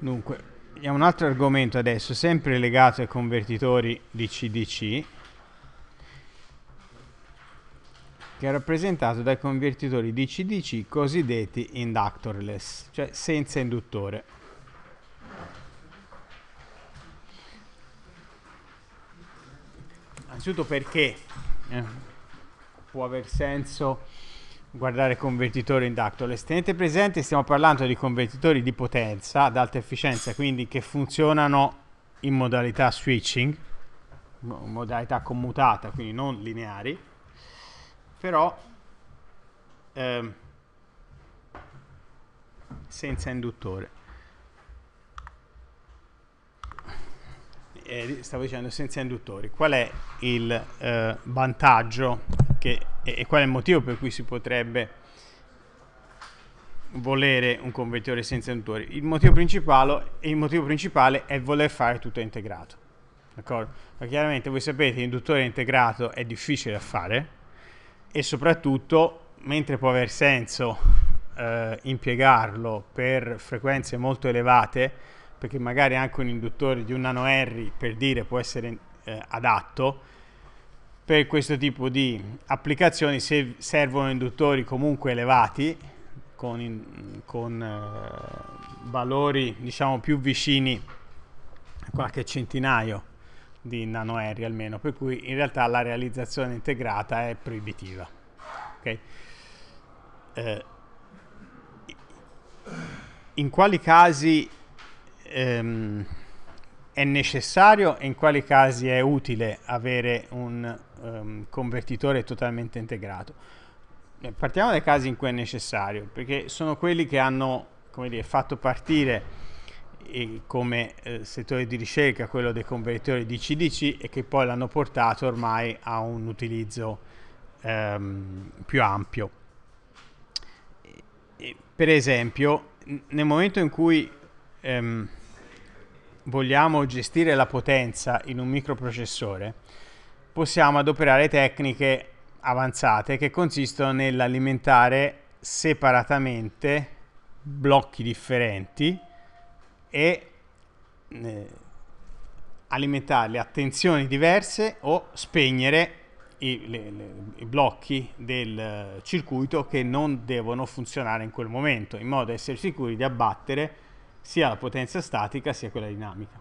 Dunque, abbiamo un altro argomento adesso, sempre legato ai convertitori DCDC, che è rappresentato dai convertitori DCDC cosiddetti inductorless, cioè senza induttore. Innanzitutto perché eh, può aver senso guardare convertitori in ductless. Tenete presente, stiamo parlando di convertitori di potenza ad alta efficienza, quindi che funzionano in modalità switching, modalità commutata, quindi non lineari, però ehm, senza induttore. eh, stavo dicendo senza induttori, qual è il eh, vantaggio che, e, e, qual è il motivo per cui si potrebbe volere un convertitore senza induttori? Il motivo principale, il motivo principale è voler fare tutto integrato, d'accordo? Ma chiaramente voi sapete che l'induttore integrato è difficile da fare e soprattutto mentre può aver senso eh, impiegarlo per frequenze molto elevate perché magari anche un induttore di un nano Henry per dire può essere eh, adatto per questo tipo di applicazioni se servono induttori comunque elevati con, in, con eh, valori diciamo più vicini a qualche centinaio di nano Henry almeno per cui in realtà la realizzazione integrata è proibitiva okay? eh, in quali casi ehm, è necessario e in quali casi è utile avere un um, convertitore totalmente integrato. Eh, partiamo dai casi in cui è necessario, perché sono quelli che hanno dire, fatto partire eh, come eh, settore di ricerca quello dei convertitori di CDC e che poi l'hanno portato ormai a un utilizzo ehm, più ampio. E, per esempio, nel momento in cui ehm, vogliamo gestire la potenza in un microprocessore, possiamo adoperare tecniche avanzate che consistono nell'alimentare separatamente blocchi differenti e eh, alimentarli a tensioni diverse o spegnere i, le, le, i, blocchi del eh, circuito che non devono funzionare in quel momento, in modo da essere sicuri di abbattere sia la potenza statica sia quella dinamica.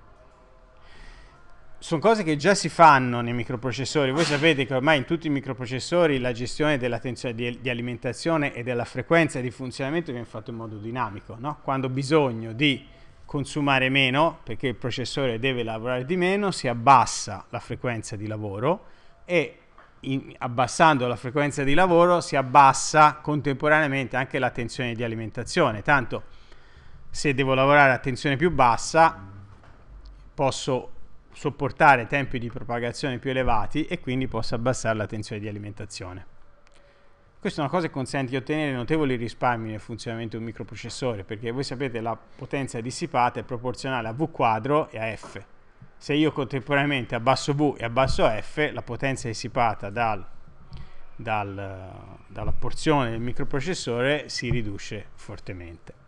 Sono cose che già si fanno nei microprocessori, voi sapete che ormai in tutti i microprocessori la gestione della tensione di, di alimentazione e della frequenza di funzionamento viene fatta in modo dinamico, no? quando ho bisogno di consumare meno, perché il processore deve lavorare di meno, si abbassa la frequenza di lavoro e in, abbassando la frequenza di lavoro si abbassa contemporaneamente anche la tensione di alimentazione. Tanto se devo lavorare a tensione più bassa posso sopportare tempi di propagazione più elevati e quindi posso abbassare la tensione di alimentazione. Questa è una cosa che consente di ottenere notevoli risparmi nel funzionamento di un microprocessore, perché voi sapete la potenza dissipata è proporzionale a V quadro e a F. Se io contemporaneamente abbasso V e abbasso F, la potenza dissipata dal, dal, dalla porzione del microprocessore si riduce fortemente.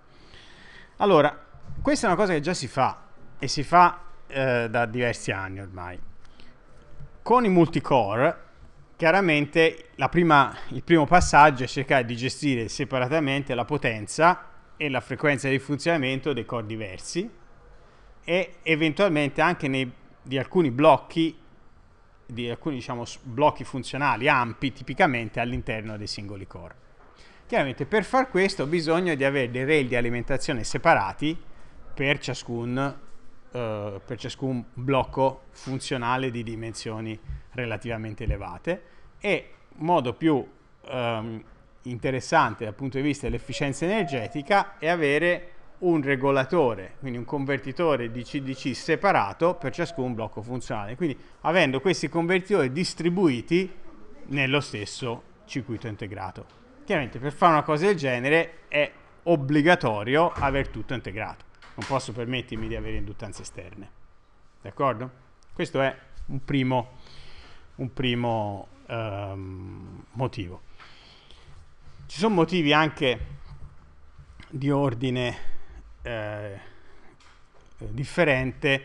Allora, questa è una cosa che già si fa e si fa eh, da diversi anni ormai. Con i multicore, chiaramente prima, il primo passaggio è cercare di gestire separatamente la potenza e la frequenza di funzionamento dei core diversi e eventualmente anche nei, di alcuni blocchi di alcuni diciamo, blocchi funzionali ampi tipicamente all'interno dei singoli core. Chiaramente per far questo ho bisogno di avere dei rail di alimentazione separati per ciascun, eh, per ciascun blocco funzionale di dimensioni relativamente elevate e modo più ehm, interessante dal punto di vista dell'efficienza energetica è avere un regolatore, quindi un convertitore di CDC separato per ciascun blocco funzionale. Quindi avendo questi convertitori distribuiti nello stesso circuito integrato. Chiaramente per fare una cosa del genere è obbligatorio aver tutto integrato. Non posso permettermi di avere induttanze esterne. D'accordo? Questo è un primo, un primo um, motivo. Ci sono motivi anche di ordine eh, differente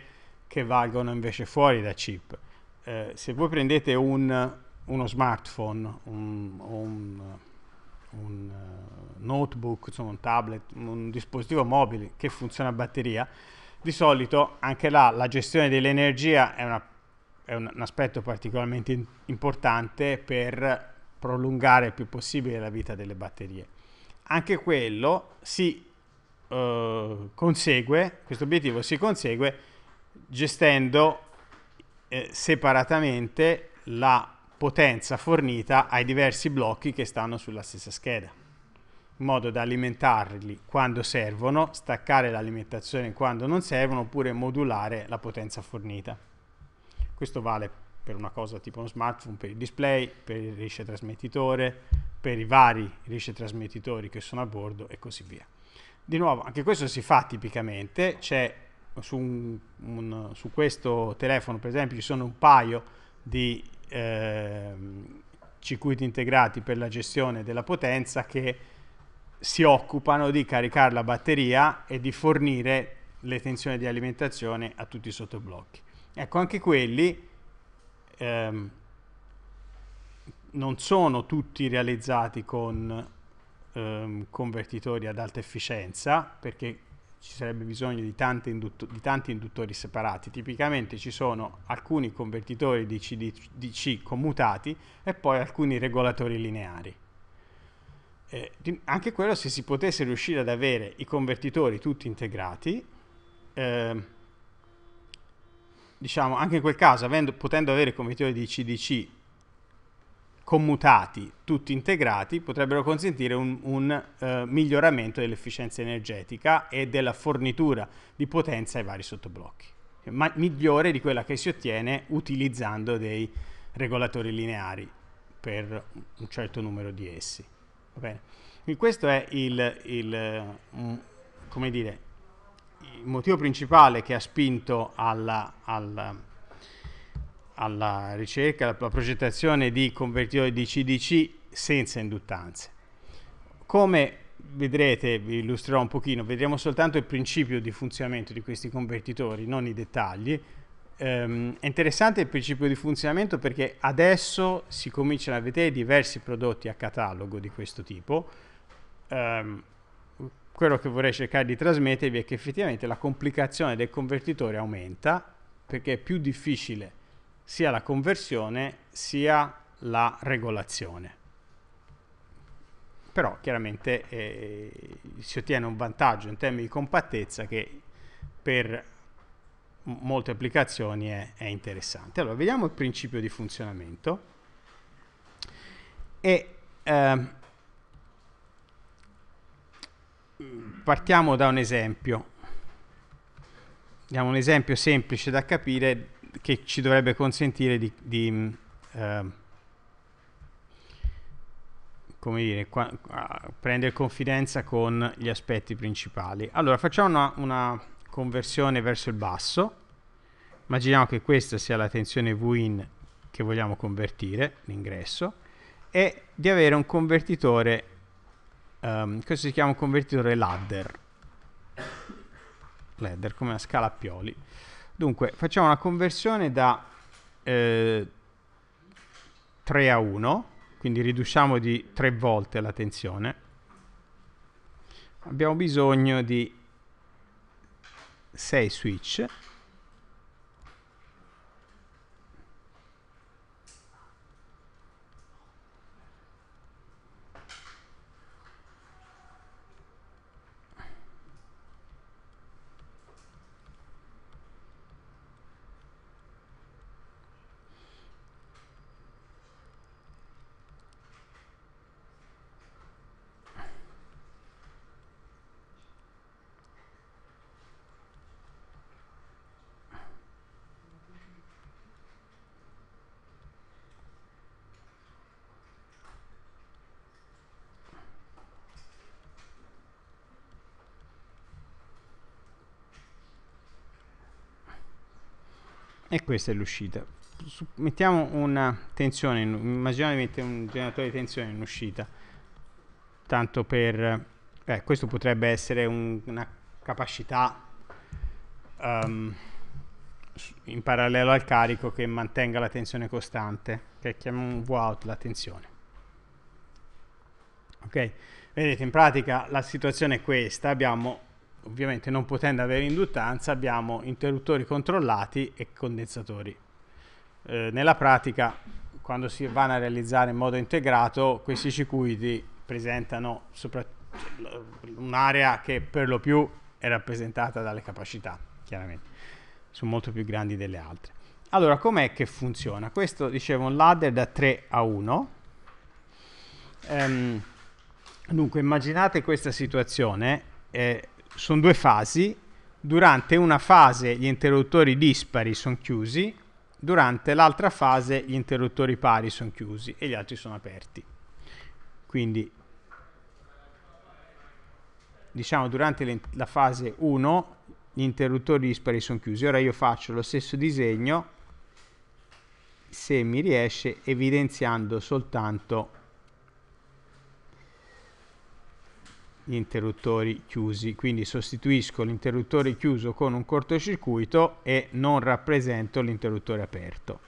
che valgono invece fuori da chip. Eh, se voi prendete un, uno smartphone, un, un un eh, notebook, insomma un tablet, un dispositivo mobile che funziona a batteria, di solito anche là la gestione dell'energia è, una, è un, un aspetto particolarmente importante per prolungare il più possibile la vita delle batterie. Anche quello si eh, consegue, questo obiettivo si consegue gestendo eh, separatamente la potenza fornita ai diversi blocchi che stanno sulla stessa scheda, in modo da alimentarli quando servono, staccare l'alimentazione quando non servono, oppure modulare la potenza fornita. Questo vale per una cosa tipo uno smartphone, per il display, per il trasmettitore, per i vari trasmettitori che sono a bordo e così via. Di nuovo, anche questo si fa tipicamente, c'è su, un, un, su questo telefono per esempio ci sono un paio di ehm, circuiti integrati per la gestione della potenza che si occupano di caricare la batteria e di fornire le tensioni di alimentazione a tutti i sottoblocchi. Ecco, anche quelli ehm, non sono tutti realizzati con ehm, convertitori ad alta efficienza, perché ci sarebbe bisogno di, indutto, di, tanti induttori separati. Tipicamente ci sono alcuni convertitori di DC commutati e poi alcuni regolatori lineari. Eh, anche quello se si potesse riuscire ad avere i convertitori tutti integrati, eh, diciamo anche in quel caso, avendo, potendo avere convertitori di CDC commutati, tutti integrati, potrebbero consentire un, un uh, miglioramento dell'efficienza energetica e della fornitura di potenza ai vari sottoblocchi, ma migliore di quella che si ottiene utilizzando dei regolatori lineari per un certo numero di essi. questo è il, il, um, dire, il, motivo principale che ha spinto alla, alla alla ricerca, alla progettazione di convertitori di CDC senza induttanze. Come vedrete, vi illustrerò un pochino, vedremo soltanto il principio di funzionamento di questi convertitori, non i dettagli. Ehm, è interessante il principio di funzionamento perché adesso si cominciano a vedere diversi prodotti a catalogo di questo tipo. Ehm, quello che vorrei cercare di trasmettervi è che effettivamente la complicazione del convertitore aumenta perché è più difficile sia la conversione sia la regolazione. Però chiaramente eh, si ottiene un vantaggio in termini di compattezza che per molte applicazioni è, è interessante. Allora, vediamo il principio di funzionamento. E, eh, partiamo da un esempio. Diamo un esempio semplice da capire che ci dovrebbe consentire di, di eh, come dire, qua, prendere confidenza con gli aspetti principali. Allora facciamo una, una conversione verso il basso, immaginiamo che questa sia la tensione Win che vogliamo convertire, l'ingresso, e di avere un convertitore, um, questo si chiama un convertitore ladder, ladder come una scala a pioli. Dunque, facciamo una conversione da eh, 3 a 1, quindi riduciamo di 3 volte la tensione. Abbiamo bisogno di 6 switch e questa è l'uscita mettiamo una tensione immaginate di mettere un generatore di tensione in uscita tanto per eh, questo potrebbe essere un, una capacità um, in parallelo al carico che mantenga la tensione costante che chiamiamo Vout la tensione ok vedete in pratica la situazione è questa abbiamo ovviamente non potendo avere induttanza abbiamo interruttori controllati e condensatori. Eh, nella pratica quando si vanno a realizzare in modo integrato questi circuiti presentano cioè, un'area che per lo più è rappresentata dalle capacità, chiaramente, sono molto più grandi delle altre. Allora, com'è che funziona? Questo, dicevo, è un ladder da 3 a 1. Ehm, dunque, immaginate questa situazione, eh, sono due fasi. Durante una fase gli interruttori dispari sono chiusi, durante l'altra fase gli interruttori pari sono chiusi e gli altri sono aperti. Quindi diciamo durante la fase 1 gli interruttori dispari sono chiusi. Ora io faccio lo stesso disegno se mi riesce evidenziando soltanto gli interruttori chiusi quindi sostituisco l'interruttore chiuso con un cortocircuito e non rappresento l'interruttore aperto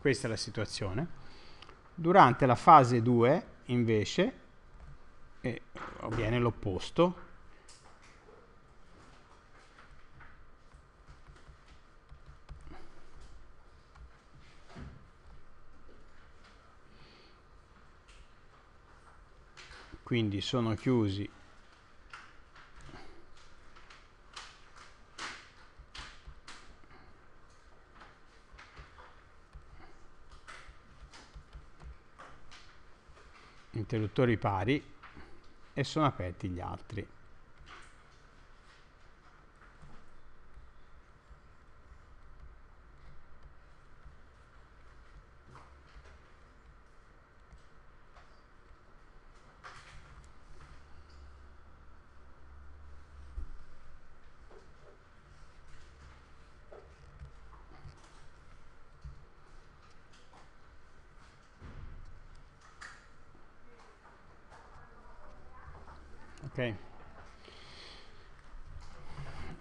Questa è la situazione. Durante la fase 2, invece, eh, avviene l'opposto. Quindi sono chiusi interruttori pari e sono aperti gli altri.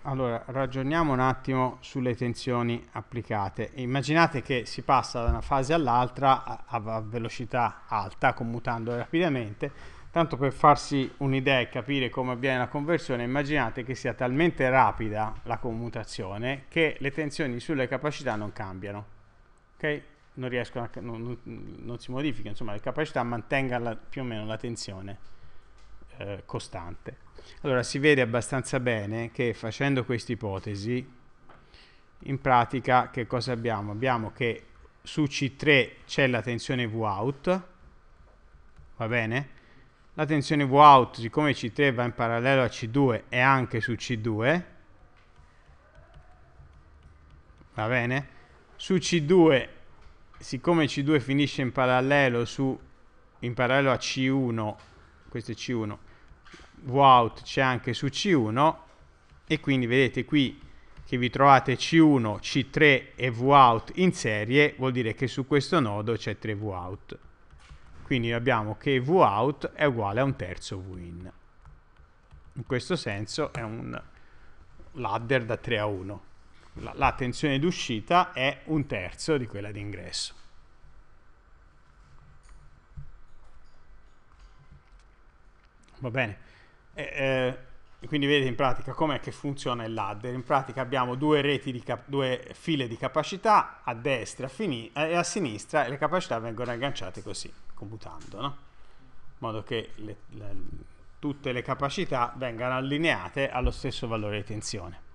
Allora, ragioniamo un attimo sulle tensioni applicate. Immaginate che si passa da una fase all'altra a, a velocità alta, commutando rapidamente. Tanto per farsi un'idea e capire come avviene la conversione, immaginate che sia talmente rapida la commutazione che le tensioni sulle capacità non cambiano. Okay? Non, a, non, non, non si modifica, insomma, le capacità mantengano più o meno la tensione. Eh, costante. Allora si vede abbastanza bene che facendo questa ipotesi, in pratica che cosa abbiamo? Abbiamo che su C3 c'è la tensione Vout, va bene? La tensione Vout, siccome C3 va in parallelo a C2, è anche su C2, va bene? Su C2, siccome C2 finisce in parallelo, su, in parallelo a C1, questo è C1, Vout c'è anche su C1 e quindi vedete qui che vi trovate C1, C3 e Vout in serie, vuol dire che su questo nodo c'è 3 Vout. Quindi abbiamo che Vout è uguale a un terzo Win. In questo senso è un ladder da 3 a 1. La, la tensione d'uscita è un terzo di quella d'ingresso. Va bene eh, quindi vedete in pratica com'è che funziona il ladder. In pratica abbiamo due, due file di capacità a destra e a sinistra e le capacità vengono agganciate così, computando, no? in modo che le, le, tutte le capacità vengano allineate allo stesso valore di tensione.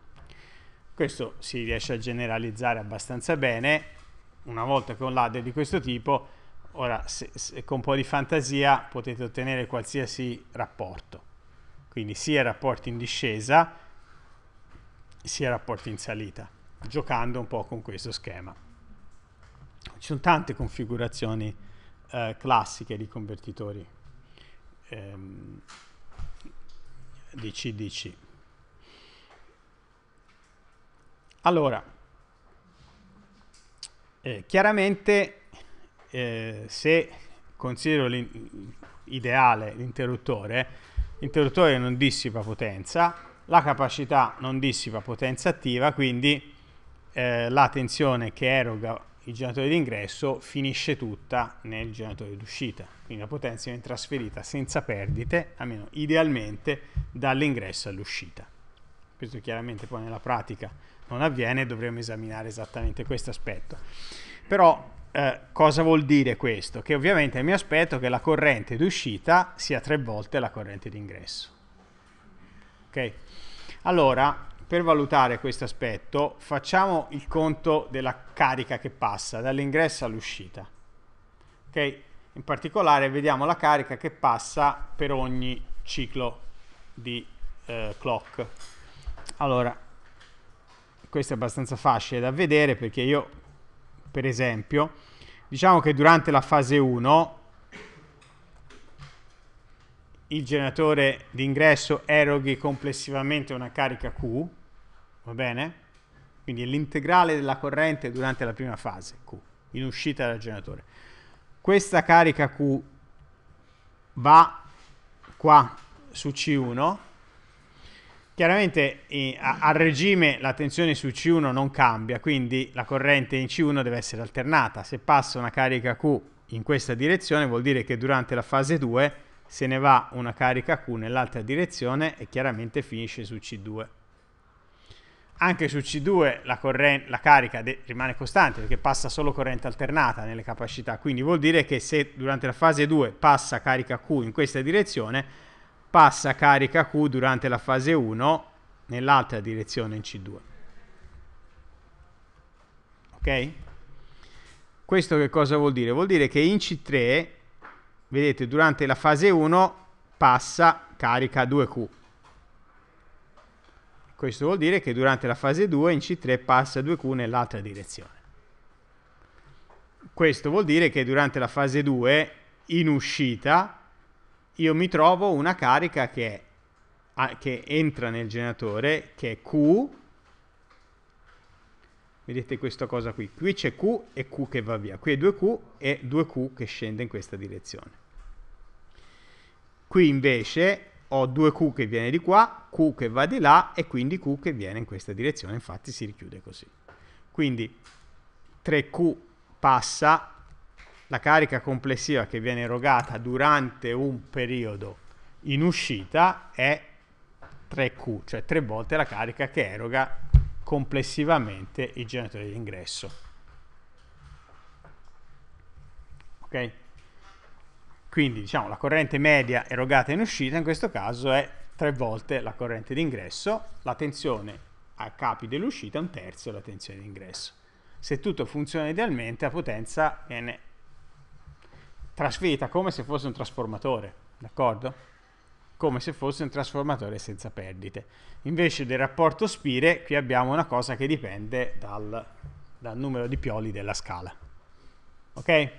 Questo si riesce a generalizzare abbastanza bene. Una volta che un ladder di questo tipo, ora se, se, con un po' di fantasia potete ottenere qualsiasi rapporto quindi sia rapporti in discesa sia rapporti in salita, giocando un po' con questo schema. Ci sono tante configurazioni eh, classiche di convertitori ehm, DC-DC. Allora, eh, chiaramente eh, se considero ideale l'interruttore, L'interruttore non dissipa potenza, la capacità non dissipa potenza attiva, quindi eh, la tensione che eroga il generatore d'ingresso finisce tutta nel generatore d'uscita, quindi la potenza viene trasferita senza perdite, almeno idealmente, dall'ingresso all'uscita. Questo chiaramente poi nella pratica non avviene, dovremo esaminare esattamente questo aspetto. Però eh, cosa vuol dire questo? Che ovviamente mi aspetto che la corrente d'uscita sia tre volte la corrente d'ingresso. Ok? Allora, per valutare questo aspetto, facciamo il conto della carica che passa dall'ingresso all'uscita. Ok? In particolare vediamo la carica che passa per ogni ciclo di eh, clock. Allora, questo è abbastanza facile da vedere perché io per esempio, diciamo che durante la fase 1 il generatore d'ingresso eroghi complessivamente una carica Q, va bene? Quindi è l'integrale della corrente durante la prima fase, Q, in uscita dal generatore. Questa carica Q va qua su C1 Chiaramente eh, a, a, regime la tensione su C1 non cambia, quindi la corrente in C1 deve essere alternata. Se passa una carica Q in questa direzione vuol dire che durante la fase 2 se ne va una carica Q nell'altra direzione e chiaramente finisce su C2. Anche su C2 la, la carica rimane costante perché passa solo corrente alternata nelle capacità, quindi vuol dire che se durante la fase 2 passa carica Q in questa direzione passa carica Q durante la fase 1 nell'altra direzione in C2. Ok? Questo che cosa vuol dire? Vuol dire che in C3, vedete, durante la fase 1 passa carica 2Q. Questo vuol dire che durante la fase 2 in C3 passa 2Q nell'altra direzione. Questo vuol dire che durante la fase 2 in uscita io mi trovo una carica che, a, che entra nel generatore, che è Q, vedete questa cosa qui, qui c'è Q e Q che va via, qui è 2Q e 2Q che scende in questa direzione. Qui invece ho 2Q che viene di qua, Q che va di là e quindi Q che viene in questa direzione, infatti si richiude così. Quindi 3Q passa la carica complessiva che viene erogata durante un periodo in uscita è 3Q, cioè tre volte la carica che eroga complessivamente il generatore di ingresso. Ok? Quindi diciamo la corrente media erogata in uscita in questo caso è tre volte la corrente di ingresso, la tensione a capi dell'uscita è un terzo della tensione di ingresso. Se tutto funziona idealmente la potenza viene trasferita come se fosse un trasformatore, d'accordo? Come se fosse un trasformatore senza perdite. Invece del rapporto spire, qui abbiamo una cosa che dipende dal, dal numero di pioli della scala. Ok?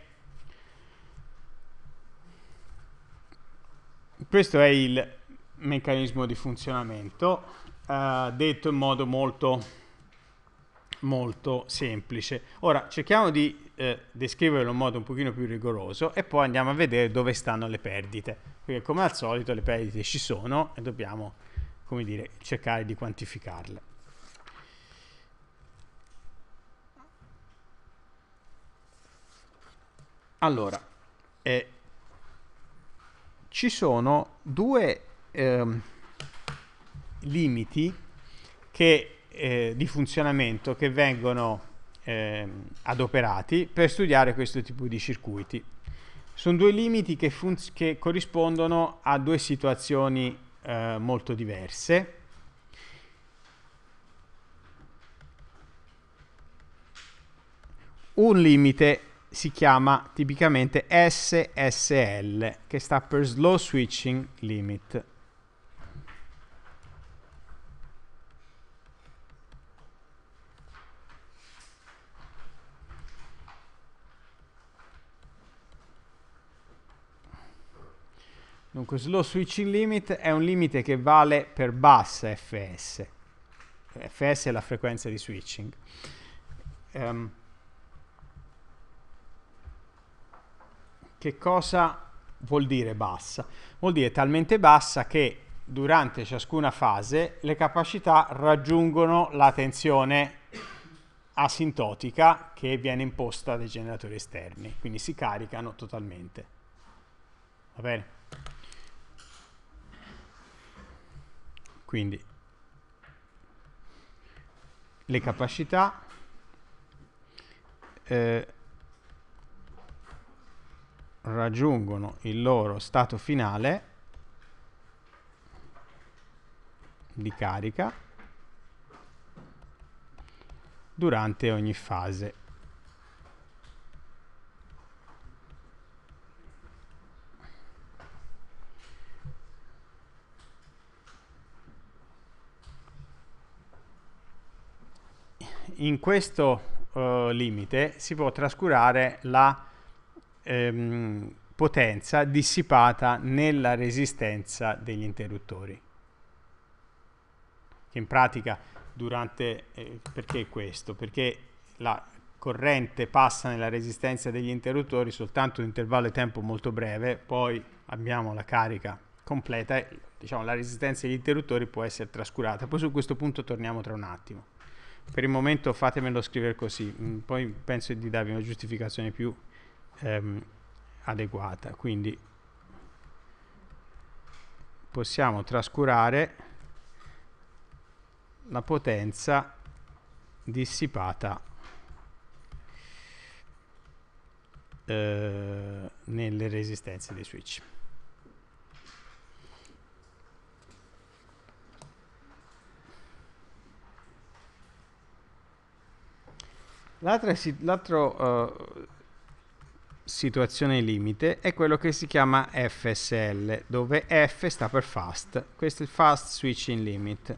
Questo è il meccanismo di funzionamento, eh, detto in modo molto, molto semplice. Ora, cerchiamo di eh, descriverlo in modo un pochino più rigoroso e poi andiamo a vedere dove stanno le perdite, perché come al solito le perdite ci sono e dobbiamo, come dire, cercare di quantificarle. Allora, eh, ci sono due eh, limiti che, eh, di funzionamento che vengono eh, adoperati per studiare questo tipo di circuiti. Sono due limiti che, che corrispondono a due situazioni eh, molto diverse. Un limite si chiama tipicamente SSL, che sta per Slow Switching Limit. Dunque, slow switching limit è un limite che vale per bassa fs. fs è la frequenza di switching. Um, che cosa vuol dire bassa? Vuol dire talmente bassa che durante ciascuna fase le capacità raggiungono la tensione asintotica che viene imposta dai generatori esterni, quindi si caricano totalmente. Va bene? Quindi le capacità eh, raggiungono il loro stato finale di carica durante ogni fase in questo uh, limite si può trascurare la ehm, potenza dissipata nella resistenza degli interruttori. Che in pratica durante... Eh, perché questo? Perché la corrente passa nella resistenza degli interruttori soltanto un intervallo di tempo molto breve, poi abbiamo la carica completa, diciamo la resistenza degli interruttori può essere trascurata. Poi su questo punto torniamo tra un attimo per il momento fatemelo scrivere così, mm, poi penso di darvi una giustificazione più ehm, adeguata, quindi possiamo trascurare la potenza dissipata eh, nelle resistenze dei switch. L'altra uh, situazione limite è quello che si chiama FSL, dove F sta per fast. Questo è il fast switching limit.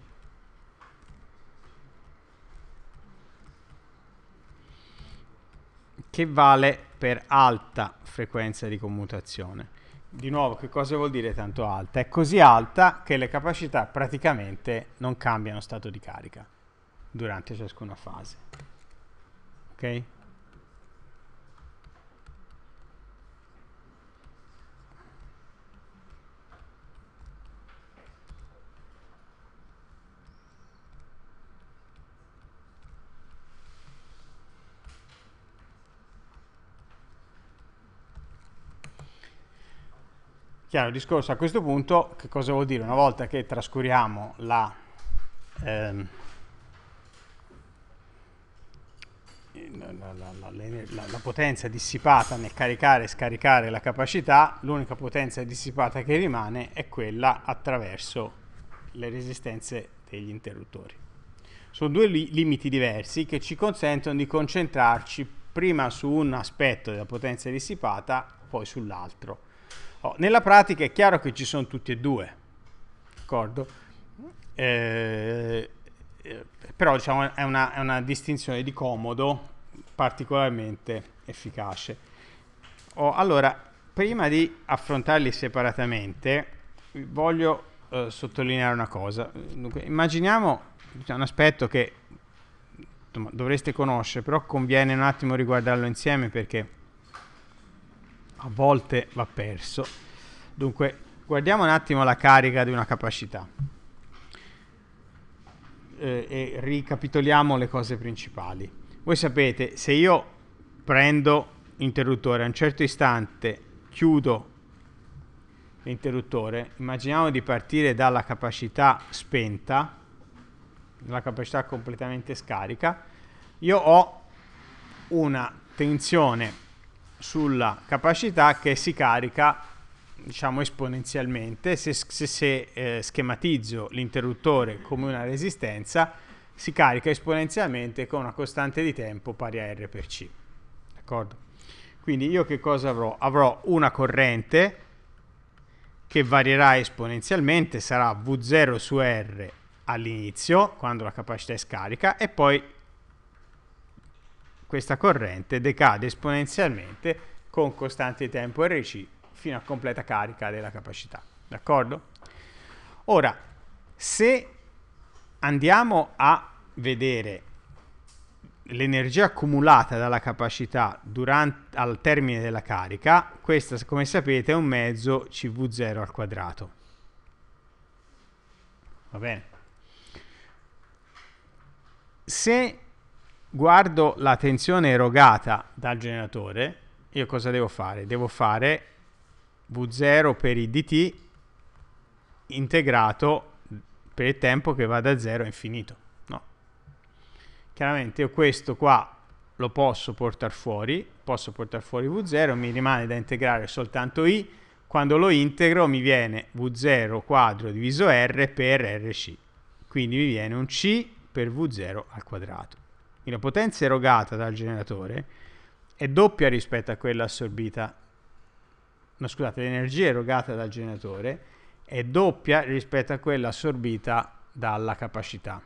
che vale per alta frequenza di commutazione. Di nuovo, che cosa vuol dire tanto alta? È così alta che le capacità praticamente non cambiano stato di carica durante ciascuna fase ok? Chiaro, discorso a questo punto, che cosa vuol dire? Una volta che trascuriamo la... Ehm, la, la, la, potenza dissipata nel caricare e scaricare la capacità, l'unica potenza dissipata che rimane è quella attraverso le resistenze degli interruttori. Sono due li limiti diversi che ci consentono di concentrarci prima su un aspetto della potenza dissipata, poi sull'altro. Oh, nella pratica è chiaro che ci sono tutti e due, d'accordo? Eh, eh, però diciamo, è, una, è una distinzione di comodo particolarmente efficace. Oh, allora, prima di affrontarli separatamente, voglio eh, sottolineare una cosa. Dunque, immaginiamo diciamo, un aspetto che dovreste conoscere, però conviene un attimo riguardarlo insieme perché a volte va perso. Dunque, guardiamo un attimo la carica di una capacità eh, e ricapitoliamo le cose principali. Voi sapete, se io prendo interruttore a un certo istante, chiudo l'interruttore, immaginiamo di partire dalla capacità spenta, la capacità completamente scarica, io ho una tensione sulla capacità che si carica diciamo esponenzialmente se, se, se eh, schematizzo l'interruttore come una resistenza si carica esponenzialmente con una costante di tempo pari a R per C d'accordo? quindi io che cosa avrò? avrò una corrente che varierà esponenzialmente sarà V0 su R all'inizio quando la capacità è scarica e poi questa corrente decade esponenzialmente con costante di tempo RC fino a completa carica della capacità. D'accordo? Ora, se andiamo a vedere l'energia accumulata dalla capacità durante, al termine della carica, questa come sapete è un mezzo CV0 al quadrato. Va bene? Se guardo la tensione erogata dal generatore, io cosa devo fare? Devo fare V0 per i dt integrato per il tempo che va da 0 a infinito. No. Chiaramente io questo qua lo posso portare fuori, posso portare fuori v0, mi rimane da integrare soltanto i, quando lo integro mi viene v0 quadro diviso r per rc, quindi mi viene un c per v0 al quadrato. Quindi la potenza erogata dal generatore è doppia rispetto a quella assorbita no, scusate, l'energia erogata dal generatore è doppia rispetto a quella assorbita dalla capacità.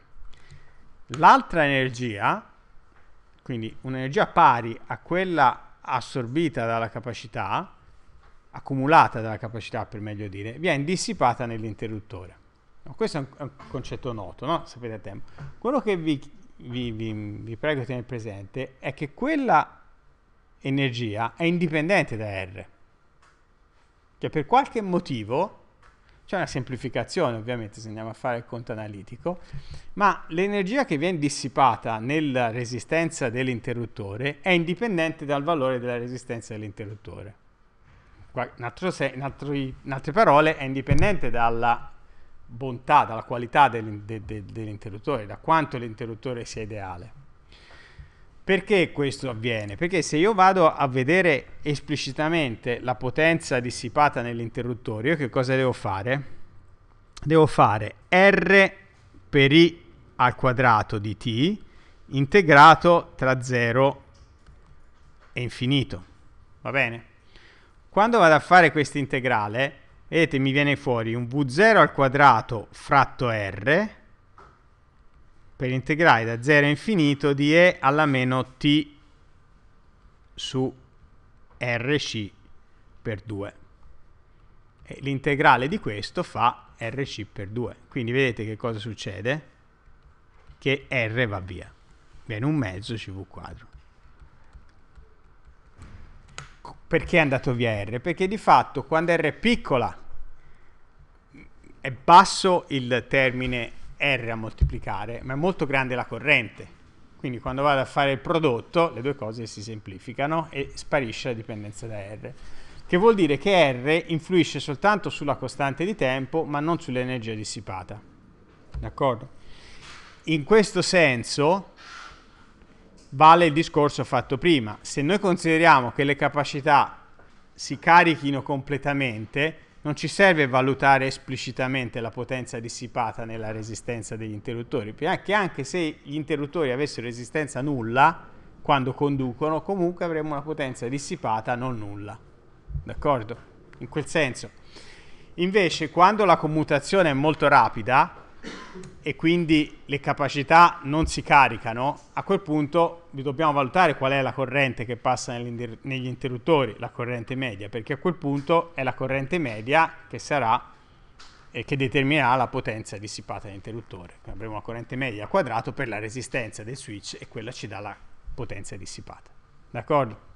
L'altra energia, quindi un'energia pari a quella assorbita dalla capacità, accumulata dalla capacità per meglio dire, viene dissipata nell'interruttore. Questo è un concetto noto, no? sapete a tempo. Quello che vi, vi, vi, vi prego di tenere presente è che quella energia è indipendente da R che cioè, per qualche motivo, c'è una semplificazione ovviamente se andiamo a fare il conto analitico, ma l'energia che viene dissipata nella resistenza dell'interruttore è indipendente dal valore della resistenza dell'interruttore. In, altro se, in, altro, in, altre parole è indipendente dalla bontà, dalla qualità del, de, de, dell'interruttore, da quanto l'interruttore sia ideale. Perché questo avviene? Perché se io vado a vedere esplicitamente la potenza dissipata nell'interruttore, io che cosa devo fare? Devo fare R per I al quadrato di T integrato tra 0 e infinito. Va bene? Quando vado a fare questa integrale, vedete mi viene fuori un V0 al quadrato fratto R per integrare da 0 a infinito di e alla meno t su rc per 2. e L'integrale di questo fa rc per 2. Quindi vedete che cosa succede? Che r va via. Viene un mezzo cv quadro. Perché è andato via r? Perché di fatto quando r è piccola è basso il termine R a moltiplicare, ma è molto grande la corrente. Quindi quando vado a fare il prodotto, le due cose si semplificano e sparisce la dipendenza da R. Che vuol dire che R influisce soltanto sulla costante di tempo, ma non sull'energia dissipata. D'accordo? In questo senso vale il discorso fatto prima. Se noi consideriamo che le capacità si carichino completamente, non ci serve valutare esplicitamente la potenza dissipata nella resistenza degli interruttori, perché anche se gli interruttori avessero resistenza nulla, quando conducono, comunque avremmo una potenza dissipata non nulla. D'accordo? In quel senso. Invece, quando la commutazione è molto rapida, e quindi le capacità non si caricano, a quel punto dobbiamo valutare qual è la corrente che passa negli interruttori, la corrente media, perché a quel punto è la corrente media che sarà eh, che determinerà la potenza dissipata nell'interruttore. Avremo una corrente media al quadrato per la resistenza del switch e quella ci dà la potenza dissipata. D'accordo?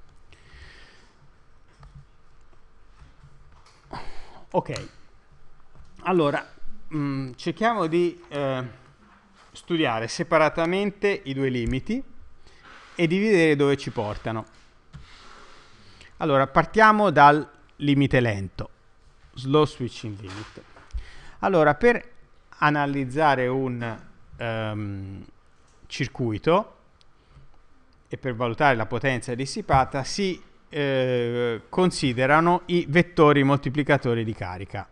Ok. Allora, Mm, cerchiamo di eh, studiare separatamente i due limiti e di vedere dove ci portano. Allora, partiamo dal limite lento, slow switching limit. Allora, per analizzare un um, circuito e per valutare la potenza dissipata si eh, considerano i vettori moltiplicatori di carica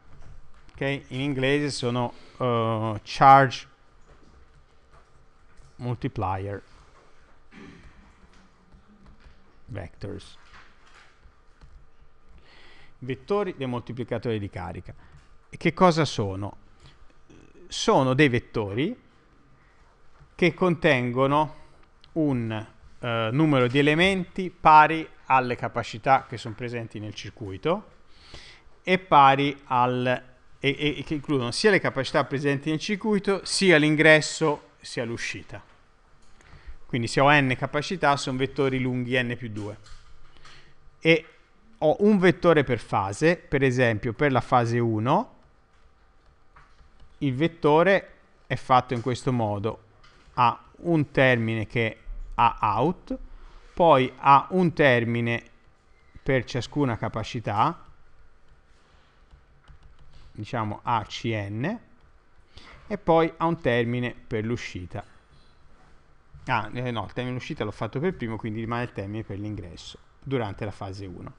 okay? in inglese sono uh, charge multiplier vectors vettori dei moltiplicatori di carica e che cosa sono? sono dei vettori che contengono un uh, numero di elementi pari alle capacità che sono presenti nel circuito e pari al e, e, che includono sia le capacità presenti nel circuito, sia l'ingresso, sia l'uscita. Quindi se ho n capacità sono vettori lunghi n più 2. E ho un vettore per fase, per esempio per la fase 1, il vettore è fatto in questo modo. Ha un termine che ha out, poi ha un termine per ciascuna capacità, diciamo ACN e poi ha un termine per l'uscita. Ah, eh, no, il termine uscita l'ho fatto per primo, quindi rimane il termine per l'ingresso durante la fase 1.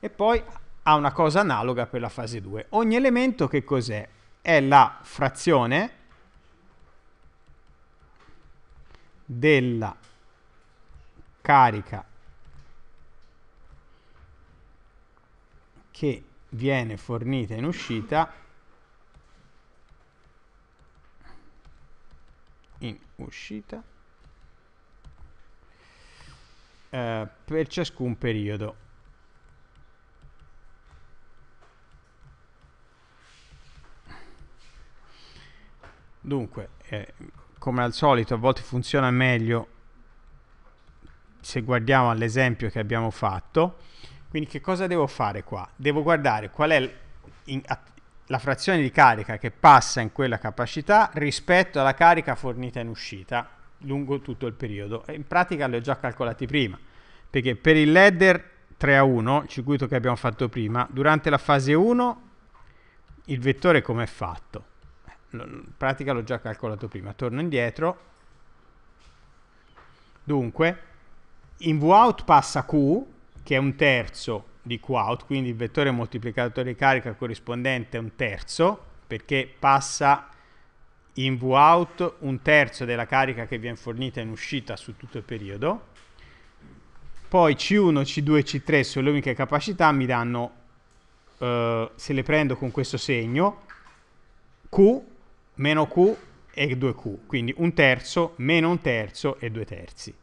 E poi ha una cosa analoga per la fase 2. Ogni elemento che cos'è? È la frazione della carica che viene fornita in uscita in uscita eh, per ciascun periodo dunque eh, come al solito a volte funziona meglio se guardiamo all'esempio che abbiamo fatto quindi che cosa devo fare qua? Devo guardare qual è in, a, la frazione di carica che passa in quella capacità rispetto alla carica fornita in uscita lungo tutto il periodo. in pratica li ho già calcolati prima, perché per il ladder 3 a 1, il circuito che abbiamo fatto prima, durante la fase 1 il vettore come è fatto? In pratica l'ho già calcolato prima, torno indietro. Dunque, in Vout passa Q, che è un terzo di Qout, quindi il vettore moltiplicatore di carica corrispondente è un terzo, perché passa in Vout un terzo della carica che viene fornita in uscita su tutto il periodo, poi C1, C2 e C3 sono le uniche capacità mi danno, eh, se le prendo con questo segno, Q meno Q e 2Q, quindi un terzo meno un terzo e due terzi,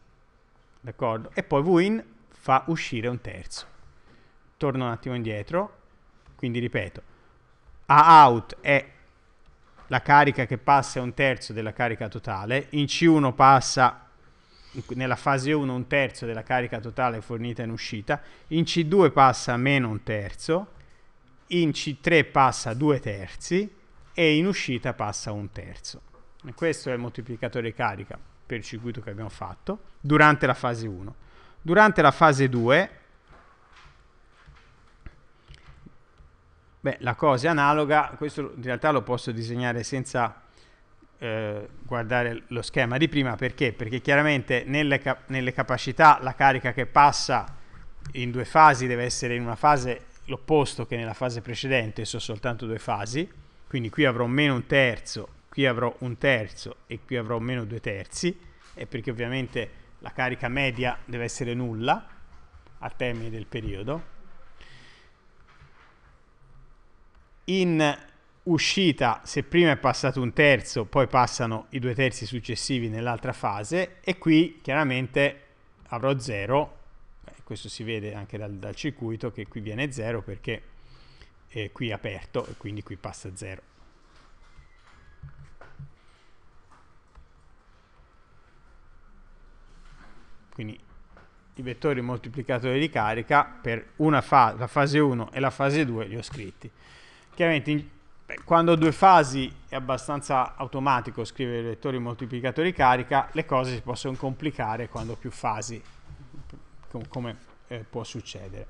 d'accordo? E poi Win fa uscire un terzo. Torno un attimo indietro, quindi ripeto, A out è la carica che passa è un terzo della carica totale, in C1 passa nella fase 1 un terzo della carica totale fornita in uscita, in C2 passa meno un terzo, in C3 passa due terzi e in uscita passa un terzo. E questo è il moltiplicatore carica per il circuito che abbiamo fatto durante la fase 1. Durante la fase 2, beh, la cosa è analoga, questo in realtà lo posso disegnare senza eh, guardare lo schema di prima, perché? Perché chiaramente nelle, cap nelle capacità la carica che passa in due fasi deve essere in una fase l'opposto che nella fase precedente, sono soltanto due fasi, quindi qui avrò meno un terzo, qui avrò un terzo e qui avrò meno due terzi, e perché ovviamente la carica media deve essere nulla a termine del periodo. In uscita, se prima è passato un terzo, poi passano i due terzi successivi nell'altra fase e qui chiaramente avrò 0, eh, questo si vede anche dal, dal circuito che qui viene 0 perché è qui aperto e quindi qui passa 0. quindi i vettori moltiplicatori di carica per una fase, la fase 1 e la fase 2 li ho scritti. Chiaramente in, beh, quando ho due fasi è abbastanza automatico scrivere i vettori moltiplicatori di carica, le cose si possono complicare quando ho più fasi, com come eh, può succedere.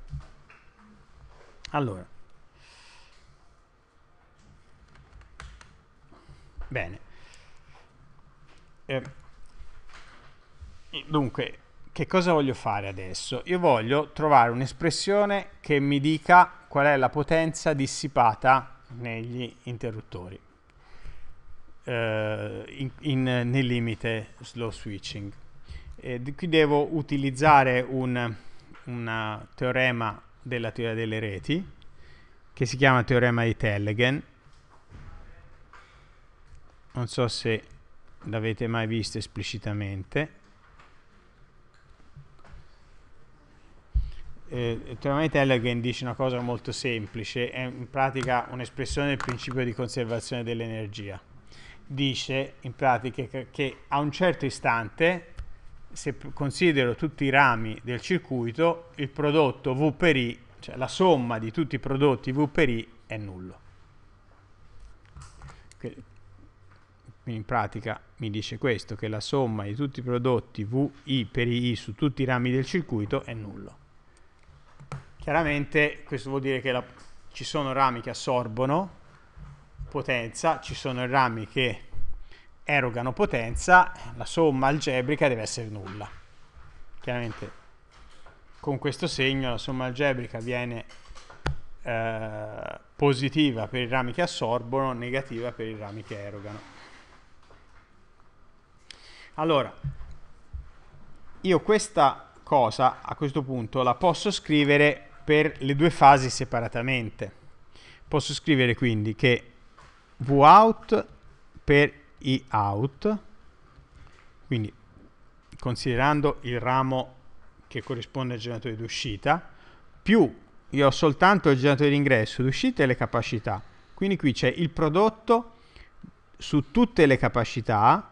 Allora. Bene. Eh, dunque, che cosa voglio fare adesso? Io voglio trovare un'espressione che mi dica qual è la potenza dissipata negli interruttori, eh, in, in, nel limite slow switching. E eh, qui devo utilizzare un teorema della teoria delle reti, che si chiama teorema di Telegen. Non so se l'avete mai visto esplicitamente. eh, teoricamente Ellergen dice una cosa molto semplice, è in pratica un'espressione del principio di conservazione dell'energia. Dice in pratica che, che a un certo istante, se considero tutti i rami del circuito, il prodotto V per I, cioè la somma di tutti i prodotti V per I è nullo. Quindi in pratica mi dice questo, che la somma di tutti i prodotti VI per I su tutti i rami del circuito è nullo. Chiaramente questo vuol dire che la, ci sono rami che assorbono potenza, ci sono rami che erogano potenza, la somma algebrica deve essere nulla. Chiaramente con questo segno la somma algebrica viene eh, positiva per i rami che assorbono, negativa per i rami che erogano. Allora, io questa cosa a questo punto la posso scrivere per le due fasi separatamente. Posso scrivere quindi che vout per i out, quindi considerando il ramo che corrisponde al generatore d'uscita, più io ho soltanto il generatore d'ingresso, d'uscita e le capacità. Quindi qui c'è il prodotto su tutte le capacità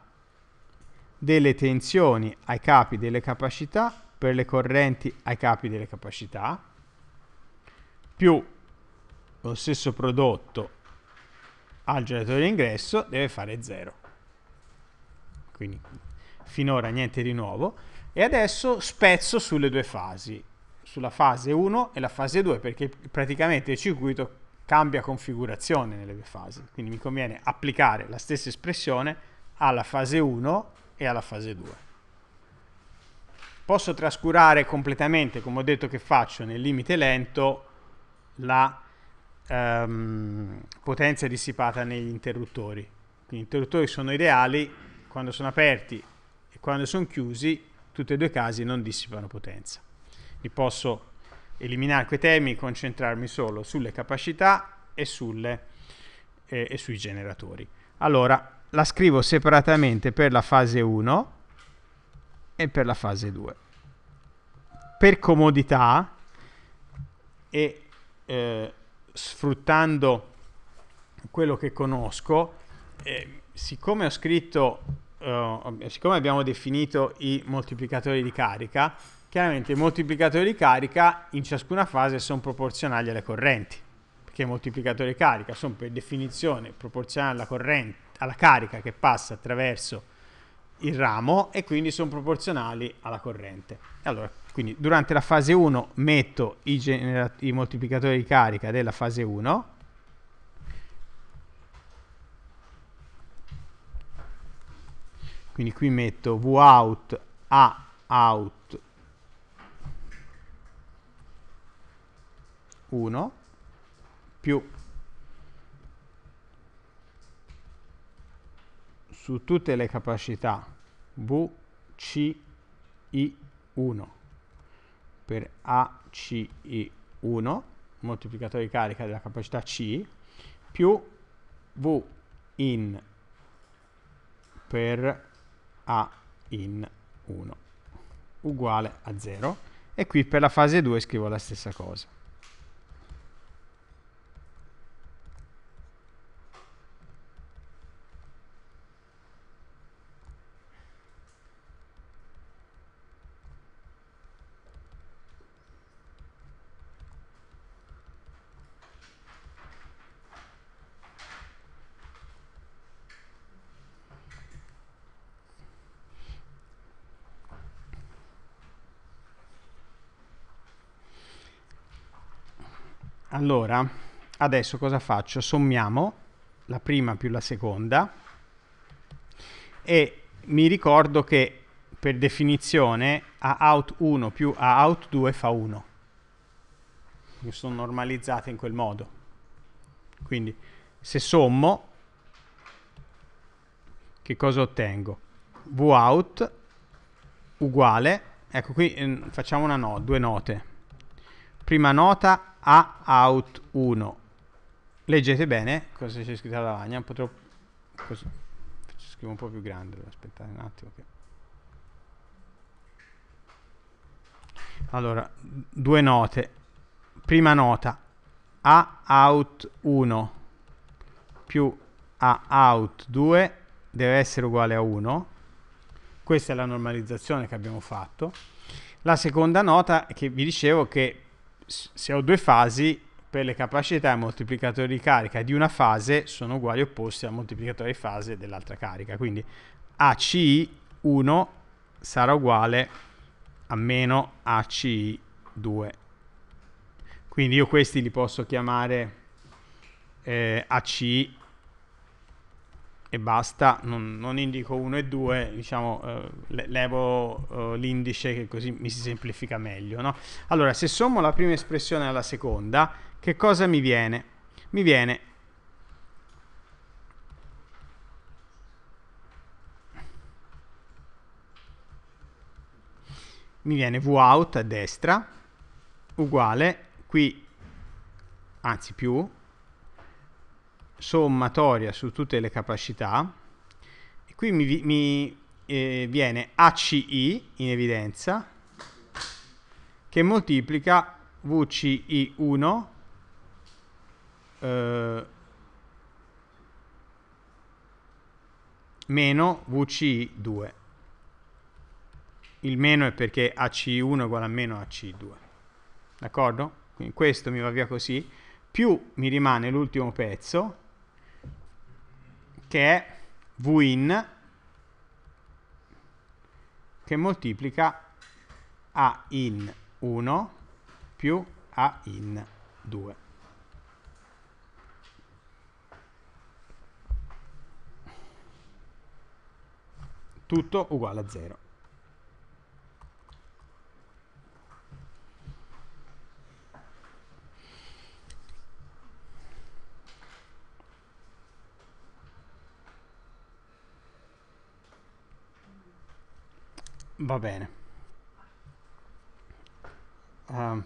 delle tensioni ai capi delle capacità per le correnti ai capi delle capacità più lo stesso prodotto al generatore d'ingresso deve fare 0. Quindi finora niente di nuovo. E adesso spezzo sulle due fasi, sulla fase 1 e la fase 2, perché praticamente il circuito cambia configurazione nelle due fasi. Quindi mi conviene applicare la stessa espressione alla fase 1 e alla fase 2. Posso trascurare completamente, come ho detto che faccio nel limite lento, la ehm, potenza dissipata negli interruttori. Quindi, gli interruttori sono ideali quando sono aperti e quando sono chiusi, tutti e due i casi non dissipano potenza. Mi posso eliminare quei temi, e concentrarmi solo sulle capacità e, sulle, eh, e sui generatori. Allora, la scrivo separatamente per la fase 1 e per la fase 2. Per comodità e eh, sfruttando quello che conosco, eh, siccome ho scritto, eh, siccome abbiamo definito i moltiplicatori di carica, chiaramente i moltiplicatori di carica in ciascuna fase sono proporzionali alle correnti, perché i moltiplicatori di carica sono per definizione proporzionali alla, corrente, alla carica che passa attraverso il ramo e quindi sono proporzionali alla corrente. Allora, quindi durante la fase 1 metto i, i moltiplicatori di carica della fase 1 quindi qui metto vout a out 1 più su tutte le capacità v c i 1 per ACI1, moltiplicatore di carica della capacità C, più V in per A in 1 uguale a 0 e qui per la fase 2 scrivo la stessa cosa Allora, adesso cosa faccio? Sommiamo la prima più la seconda e mi ricordo che per definizione a out 1 più a out 2 fa 1. Mi Sono normalizzate in quel modo. Quindi se sommo, che cosa ottengo? V out uguale, ecco qui eh, facciamo una no, due note, prima nota a out 1. Leggete bene cosa c'è scritto alla lavagna, un po' troppo... Così. Scrivo un po' più grande, aspettate un attimo che... Allora, due note. Prima nota a out 1 più a out 2 deve essere uguale a 1. Questa è la normalizzazione che abbiamo fatto. La seconda nota che vi dicevo che se ho due fasi, per le capacità e moltiplicatore di carica di una fase sono uguali opposti al moltiplicatore di fase dell'altra carica. Quindi ACI1 sarà uguale a meno ACI2. Quindi io questi li posso chiamare eh, AC e basta, non, non indico 1 e 2, diciamo, eh, levo eh, l'indice che così mi si semplifica meglio. No? Allora, se sommo la prima espressione alla seconda, che cosa mi viene? Mi viene mi viene vout a destra uguale qui anzi più sommatoria su tutte le capacità, e qui mi, mi eh, viene ACI in evidenza, che moltiplica VCI1 eh, meno VCI2. Il meno è perché ACI1 è uguale a meno ACI2. D'accordo? Quindi questo mi va via così. Più mi rimane l'ultimo pezzo, che è win che moltiplica a in 1 più a in 2. Tutto uguale a 0. va bene um.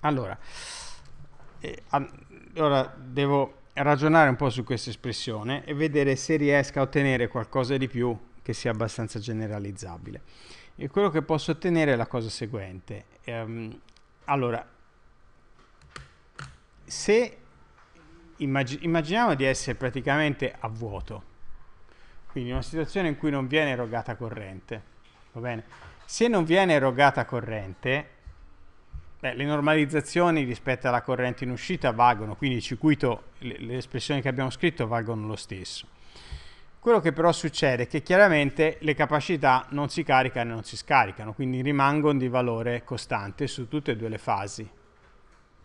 allora eh, allora devo ragionare un po' su questa espressione e vedere se riesco a ottenere qualcosa di più che sia abbastanza generalizzabile. E quello che posso ottenere è la cosa seguente. Ehm, allora, se immag immaginiamo di essere praticamente a vuoto, quindi una situazione in cui non viene erogata corrente. Va bene? Se non viene erogata corrente, Beh, le normalizzazioni rispetto alla corrente in uscita valgono, quindi il circuito, le, le, espressioni che abbiamo scritto valgono lo stesso. Quello che però succede è che chiaramente le capacità non si caricano e non si scaricano, quindi rimangono di valore costante su tutte e due le fasi.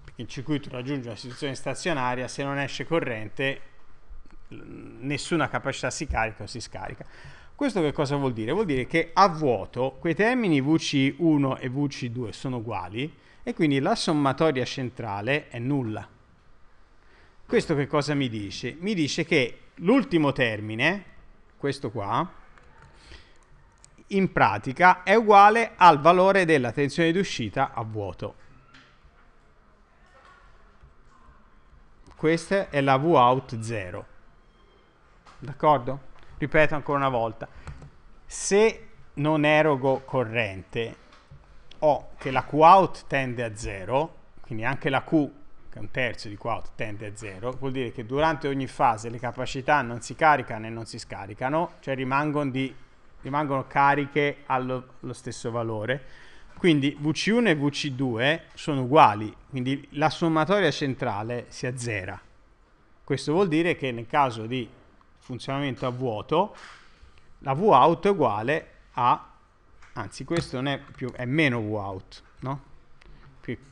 Perché il circuito raggiunge una situazione stazionaria, se non esce corrente nessuna capacità si carica o si scarica. Questo che cosa vuol dire? Vuol dire che a vuoto quei termini VC1 e VC2 sono uguali e quindi la sommatoria centrale è nulla. Questo che cosa mi dice? Mi dice che l'ultimo termine, questo qua, in pratica è uguale al valore della tensione d'uscita a vuoto. Questa è la Vout 0 d'accordo? Ripeto ancora una volta, se non erogo corrente ho che la Qout tende a zero, quindi anche la Q, che è un terzo di Qout, tende a zero, vuol dire che durante ogni fase le capacità non si caricano e non si scaricano, cioè rimangono, di, rimangono cariche allo stesso valore, quindi VC1 e VC2 sono uguali, quindi la sommatoria centrale si azzera. Questo vuol dire che nel caso di funzionamento a vuoto, la vout è uguale a, anzi questo non è più, è meno vout, no?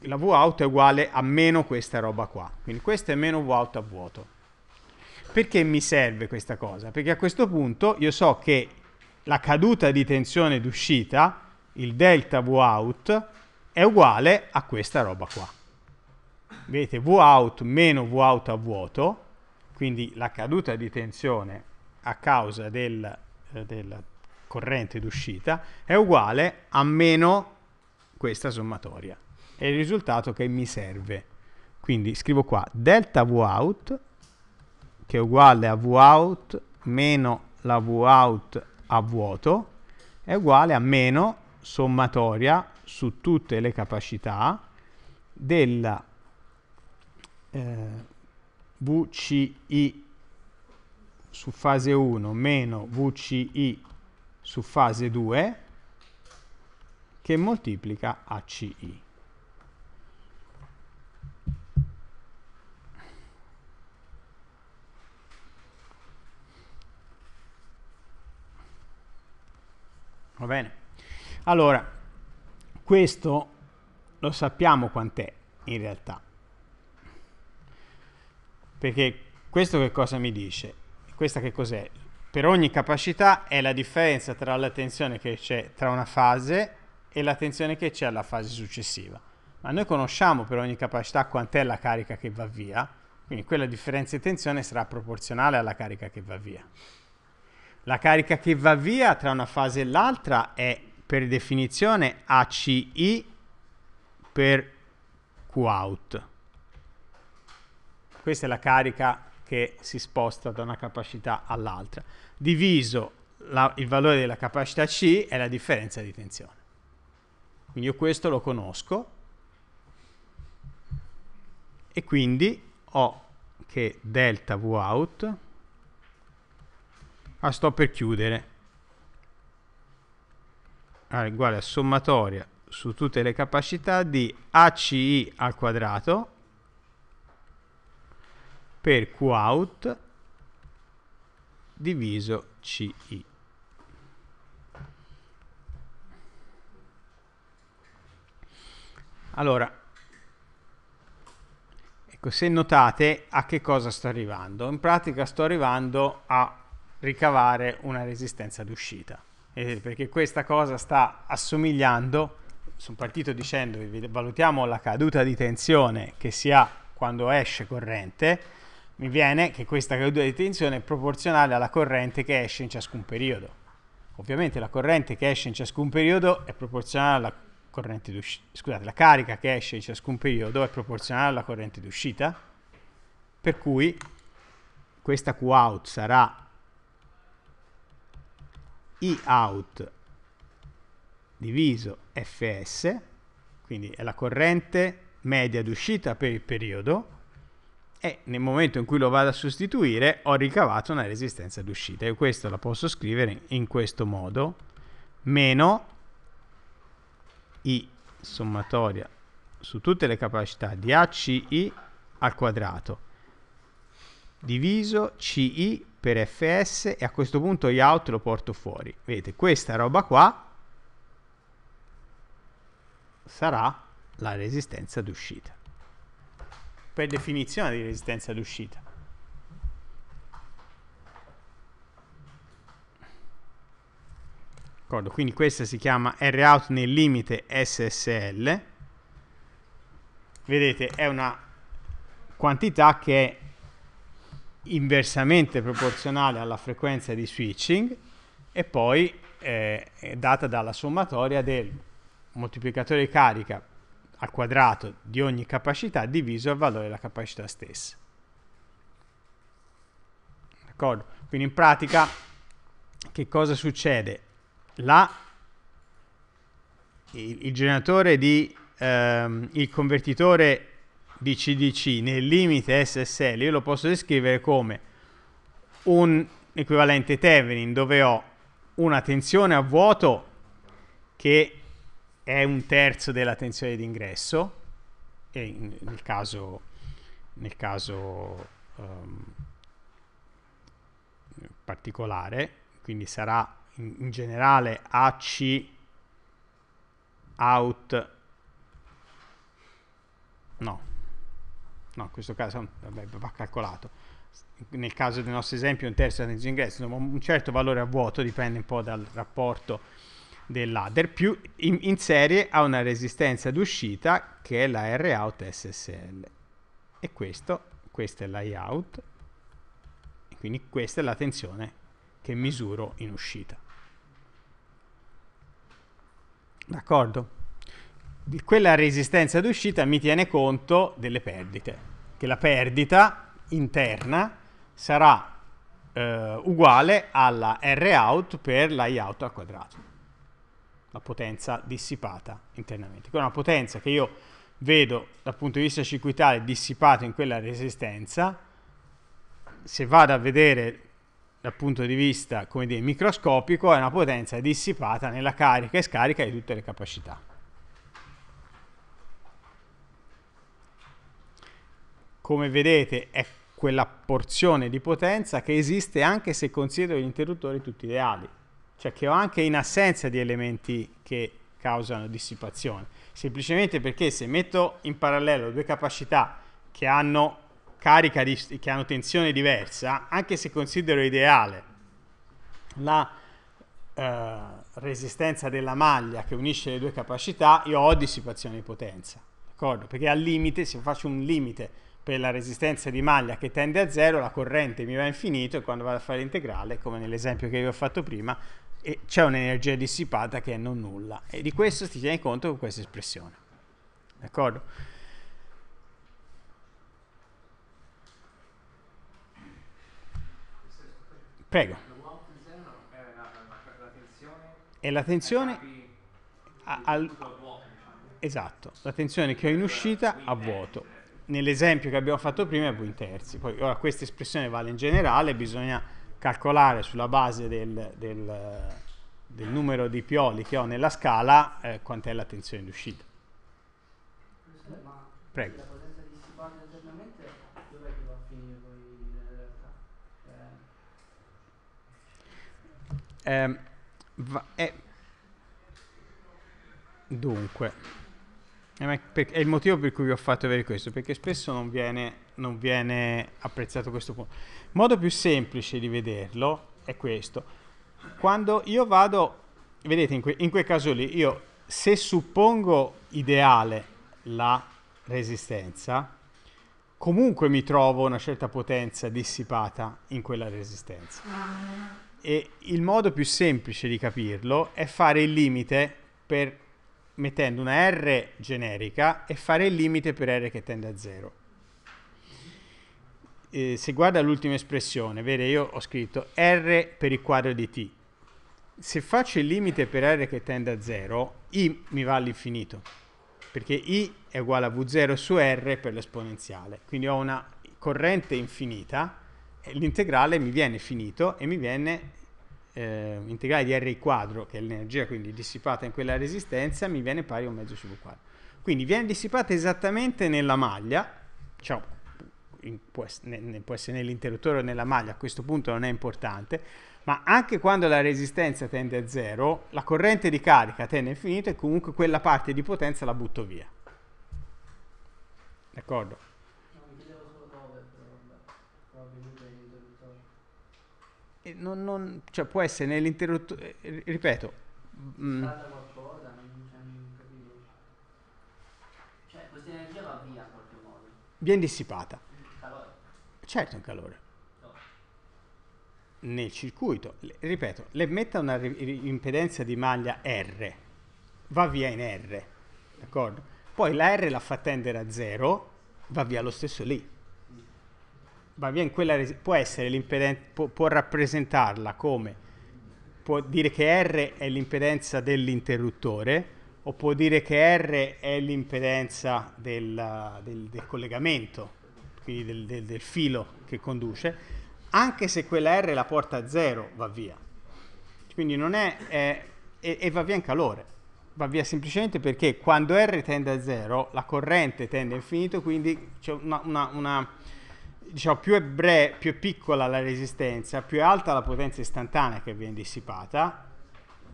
La vout è uguale a meno questa roba qua, quindi questa è meno vout a vuoto. Perché mi serve questa cosa? Perché a questo punto io so che la caduta di tensione d'uscita, il delta vout, è uguale a questa roba qua. Vedete, vout meno vout a vuoto quindi la caduta di tensione a causa del, eh, della corrente d'uscita è uguale a meno questa sommatoria. È il risultato che mi serve. Quindi scrivo qua delta Vout che è uguale a Vout meno la Vout a vuoto è uguale a meno sommatoria su tutte le capacità della eh, VCI su fase 1 meno VCI su fase 2 che moltiplica ACI. Va bene? Allora, questo lo sappiamo quant'è in realtà. Perché questo che cosa mi dice? Questa che cos'è? Per ogni capacità è la differenza tra la tensione che c'è tra una fase e la tensione che c'è alla fase successiva. Ma noi conosciamo per ogni capacità quant'è la carica che va via, quindi quella differenza di tensione sarà proporzionale alla carica che va via. La carica che va via tra una fase e l'altra è per definizione ACI per Qout. out questa è la carica che si sposta da una capacità all'altra, diviso la, il valore della capacità C è la differenza di tensione. Quindi io questo lo conosco e quindi ho che delta V out, ah, sto per chiudere, è uguale a sommatoria su tutte le capacità di ACI al quadrato per Qout diviso CI. Allora, ecco, se notate a che cosa sto arrivando? In pratica sto arrivando a ricavare una resistenza d'uscita, eh, perché questa cosa sta assomigliando, sono partito dicendo, valutiamo la caduta di tensione che si ha quando esce corrente, mi viene che questa caduta di tensione è proporzionale alla corrente che esce in ciascun periodo. Ovviamente la corrente che esce in ciascun periodo è proporzionale alla corrente d'uscita, scusate, la carica che esce in ciascun periodo è proporzionale alla corrente d'uscita, per cui questa Qout sarà I out diviso Fs, quindi è la corrente media d'uscita per il periodo, e nel momento in cui lo vado a sostituire ho ricavato una resistenza d'uscita e questa la posso scrivere in questo modo meno I sommatoria su tutte le capacità di ACI al quadrato diviso CI per FS e a questo punto gli out lo porto fuori vedete questa roba qua sarà la resistenza d'uscita per definizione di resistenza d'uscita. Quindi questa si chiama rout nel limite SSL. Vedete, è una quantità che è inversamente proporzionale alla frequenza di switching e poi eh, è data dalla sommatoria del moltiplicatore carica al quadrato di ogni capacità diviso al valore della capacità stessa. D'accordo? Quindi in pratica che cosa succede? La, il, il generatore di ehm, il convertitore di CDC nel limite SSL io lo posso descrivere come un equivalente Thevenin dove ho una tensione a vuoto che è un terzo della tensione d'ingresso e in, nel caso, nel caso um, particolare quindi sarà in, in generale AC out no no in questo caso vabbè, va calcolato nel caso del nostro esempio un terzo della tensione d'ingresso un certo valore a vuoto dipende un po' dal rapporto dell'adder più in, in serie ha una resistenza d'uscita che è la R-Out SSL e questo, questo è layout e quindi questa è la tensione che misuro in uscita d'accordo? quella resistenza d'uscita mi tiene conto delle perdite che la perdita interna sarà eh, uguale alla R-Out per layout al quadrato la potenza dissipata internamente. Quindi una potenza che io vedo dal punto di vista circuitale dissipata in quella resistenza, se vado a vedere dal punto di vista dire, microscopico è una potenza dissipata nella carica e scarica di tutte le capacità. Come vedete è quella porzione di potenza che esiste anche se considero gli interruttori tutti ideali cioè che ho anche in assenza di elementi che causano dissipazione, semplicemente perché se metto in parallelo due capacità che hanno carica, di, che hanno tensione diversa, anche se considero ideale la eh, resistenza della maglia che unisce le due capacità, io ho dissipazione di potenza, d'accordo? Perché al limite, se faccio un limite per la resistenza di maglia che tende a zero, la corrente mi va a infinito e quando vado a fare l'integrale, come nell'esempio che vi ho fatto prima, e c'è un'energia dissipata che è non nulla e di questo ti tieni conto con questa espressione d'accordo? prego e la tensione a, al, esatto la tensione che ho in uscita a vuoto nell'esempio che abbiamo fatto prima è V terzi poi ora questa espressione vale in generale bisogna calcolare sulla base del, del, del numero di pioli che ho nella scala eh, quant'è la tensione di uscita. Prego. Eh, va, eh. Dunque. Eh, è il motivo per cui vi ho fatto avere questo, perché spesso non viene, non viene apprezzato questo punto. Il modo più semplice di vederlo è questo. Quando io vado, vedete in, que, in quel caso lì, io se suppongo ideale la resistenza, comunque mi trovo una certa potenza dissipata in quella resistenza. Ah. E il modo più semplice di capirlo è fare il limite per mettendo una R generica e fare il limite per R che tende a 0. Eh, se guarda l'ultima espressione, vede io ho scritto R per il quadro di t. Se faccio il limite per R che tende a 0, I mi va all'infinito, perché I è uguale a V0 su R per l'esponenziale. Quindi ho una corrente infinita, l'integrale mi viene finito e mi viene eh, integrale di R quadro, che è l'energia quindi dissipata in quella resistenza, mi viene pari a un mezzo su V quadro. Quindi viene dissipata esattamente nella maglia, cioè in, può, ne, può essere nell'interruttore o nella maglia, a questo punto non è importante, ma anche quando la resistenza tende a zero, la corrente di carica tende a infinito e comunque quella parte di potenza la butto via. D'accordo? non, non, cioè può essere nell'interruttore, eh, ripeto... modo viene dissipata. Calore. Certo, in calore. No. Nel circuito, ripeto, le metta una impedenza di maglia R, va via in R, d'accordo? Poi la R la fa tendere a zero va via lo stesso lì va via quella resi- può essere l'impedenza, può, può, rappresentarla come può dire che R è l'impedenza dell'interruttore o può dire che R è l'impedenza del, del, del collegamento, quindi del, del, filo che conduce, anche se quella R la porta a zero va via. Quindi non è, è e, e va via in calore va via semplicemente perché quando R tende a zero, la corrente tende a infinito, quindi c'è una, una, una, diciamo, più è, bre- più è piccola la resistenza, più è alta la potenza istantanea che viene dissipata,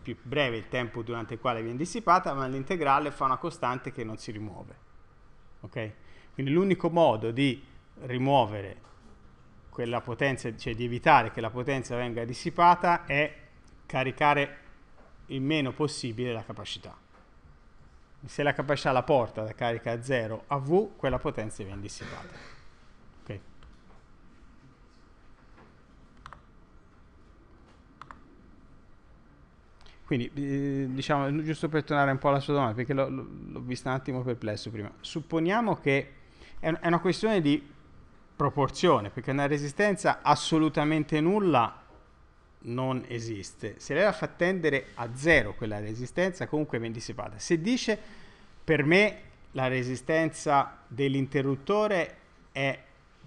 più breve il tempo durante il quale viene dissipata, ma l'integrale fa una costante che non si rimuove. Okay? Quindi l'unico modo di rimuovere quella potenza, cioè di evitare che la potenza venga dissipata, è caricare il meno possibile la capacità. Se la capacità la porta da carica a 0 a V, quella potenza viene dissipata. Quindi, eh, diciamo, giusto per tornare un po' alla sua domanda, perché l'ho, l'ho vista un attimo perplesso prima, supponiamo che è, è una questione di proporzione, perché una resistenza assolutamente nulla non esiste. Se lei la fa tendere a zero quella resistenza, comunque viene dissipata. Se dice per me la resistenza dell'interruttore è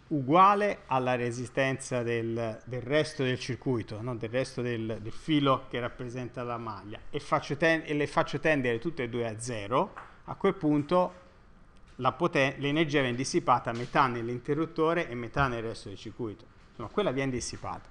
uguale alla resistenza del, del resto del circuito, no? del resto del, del, filo che rappresenta la maglia e, ten- e, le faccio tendere tutte e due a zero, a quel punto poten- l'energia viene dissipata metà nell'interruttore e metà nel resto del circuito. Insomma, quella viene dissipata.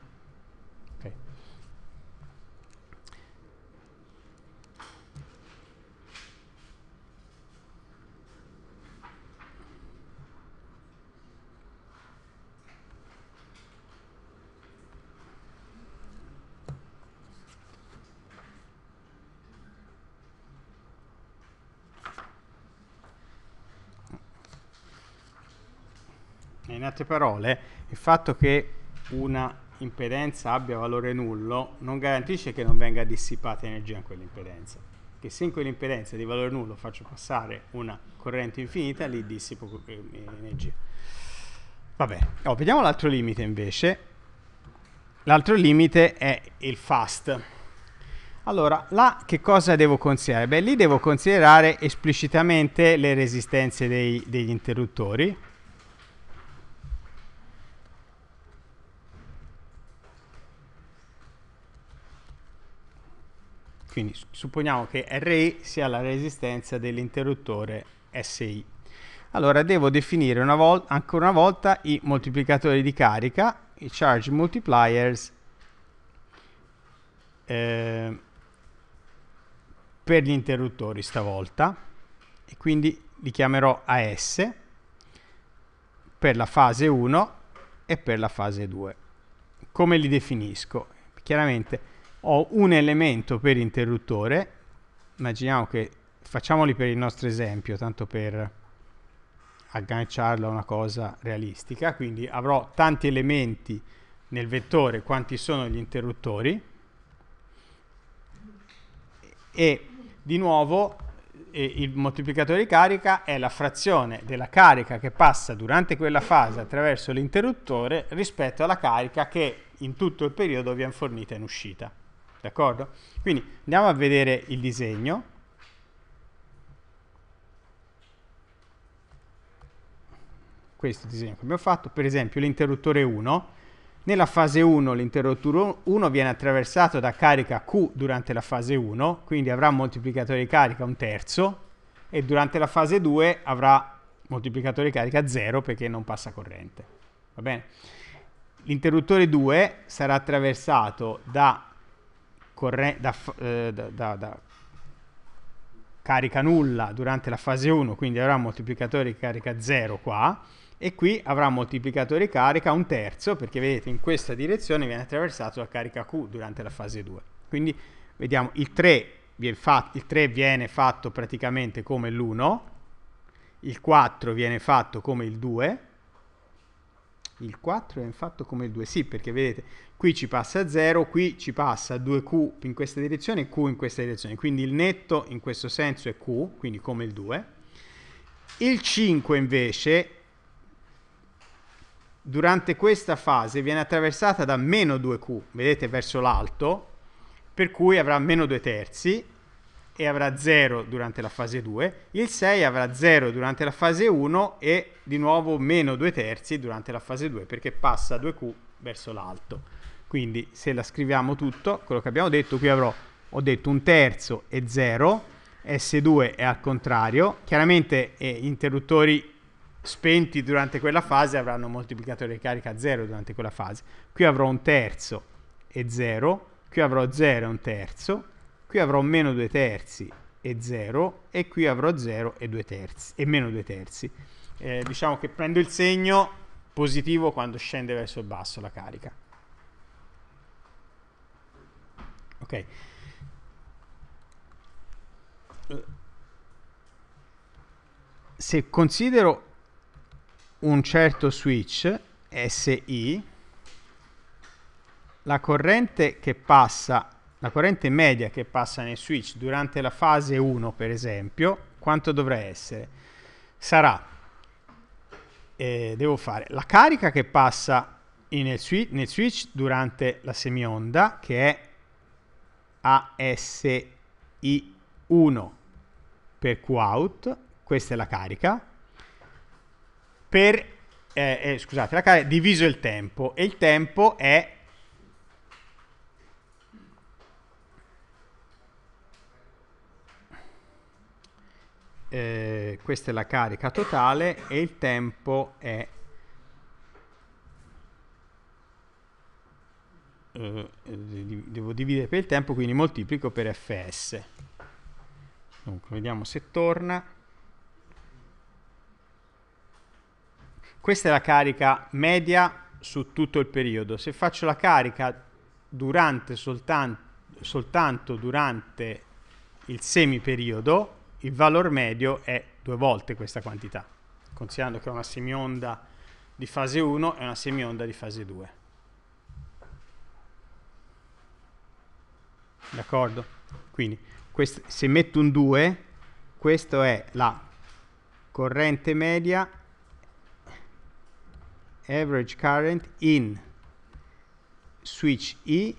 in altre parole, il fatto che una impedenza abbia valore nullo non garantisce che non venga dissipata energia in quell'impedenza. Che se in quell'impedenza di valore nullo faccio passare una corrente infinita, lì dissipo eh, energia. Vabbè, oh, vediamo l'altro limite invece. L'altro limite è il fast. Allora, là che cosa devo considerare? Beh, lì devo considerare esplicitamente le resistenze dei, degli interruttori, Quindi supponiamo che RI sia la resistenza dell'interruttore SI. Allora devo definire una volta, ancora una volta i moltiplicatori di carica, i charge multipliers eh, per gli interruttori stavolta e quindi li chiamerò AS per la fase 1 e per la fase 2. Come li definisco? Chiaramente ho un elemento per interruttore, immaginiamo che facciamoli per il nostro esempio, tanto per agganciarlo a una cosa realistica, quindi avrò tanti elementi nel vettore quanti sono gli interruttori e di nuovo eh, il moltiplicatore di carica è la frazione della carica che passa durante quella fase attraverso l'interruttore rispetto alla carica che in tutto il periodo viene fornita in uscita d'accordo? Quindi andiamo a vedere il disegno. Questo disegno che abbiamo fatto, per esempio l'interruttore 1. Nella fase 1 l'interruttore 1 viene attraversato da carica Q durante la fase 1, quindi avrà un moltiplicatore di carica un terzo, e durante la fase 2 avrà moltiplicatore di carica 0 perché non passa corrente. Va bene? L'interruttore 2 sarà attraversato da corre- da, eh, da, da, carica nulla durante la fase 1, quindi avrà un moltiplicatore di carica 0 qua, e qui avrà un moltiplicatore di carica un terzo, perché vedete in questa direzione viene attraversato la carica Q durante la fase 2. Quindi vediamo il 3 viene fatto, il 3 viene fatto praticamente come l'1, il 4 viene fatto come il 2, il 4 è fatto come il 2, sì, perché vedete, qui ci passa 0, qui ci passa 2Q in questa direzione e Q in questa direzione, quindi il netto in questo senso è Q, quindi come il 2. Il 5 invece, durante questa fase, viene attraversata da meno 2Q, vedete, verso l'alto, per cui avrà meno 2 terzi, e avrà 0 durante la fase 2, il 6 avrà 0 durante la fase 1 e di nuovo meno 2 terzi durante la fase 2 perché passa 2Q verso l'alto. Quindi se la scriviamo tutto, quello che abbiamo detto, qui avrò, ho detto un terzo e 0, S2 è al contrario, chiaramente eh, interruttori spenti durante quella fase avranno un moltiplicatore di carica 0 durante quella fase. Qui avrò un terzo e 0, qui avrò 0 e un terzo, qui avrò meno 2 terzi e 0 e qui avrò 0 e 2 terzi e meno 2 terzi eh, diciamo che prendo il segno positivo quando scende verso il basso la carica ok se considero un certo switch SI la corrente che passa la corrente media che passa nel switch durante la fase 1, per esempio, quanto dovrà essere? Sarà, eh, devo fare, la carica che passa nel switch, nel switch durante la semionda, che è ASI1 per Qout, questa è la carica, per, eh, eh, scusate, la carica diviso il tempo, e il tempo è eh, questa è la carica totale e il tempo è eh, devo dividere per il tempo quindi moltiplico per fs dunque vediamo se torna questa è la carica media su tutto il periodo se faccio la carica durante soltanto, soltanto durante il semiperiodo il valore medio è due volte questa quantità, considerando che è una semionda di fase 1 e una semionda di fase 2. D'accordo? Quindi quest, se metto un 2, questa è la corrente media average current in switch E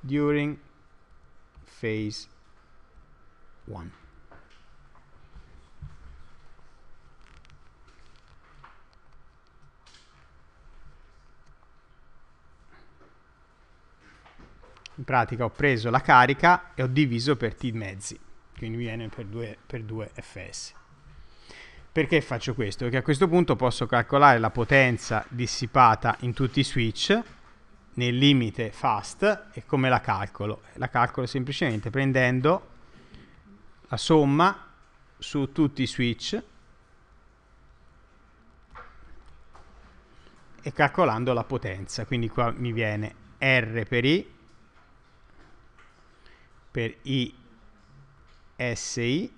during phase 1. in pratica ho preso la carica e ho diviso per t mezzi, quindi mi viene per 2, per fs. Perché faccio questo? Perché a questo punto posso calcolare la potenza dissipata in tutti i switch nel limite fast e come la calcolo? La calcolo semplicemente prendendo la somma su tutti i switch e calcolando la potenza, quindi qua mi viene R per I per i SI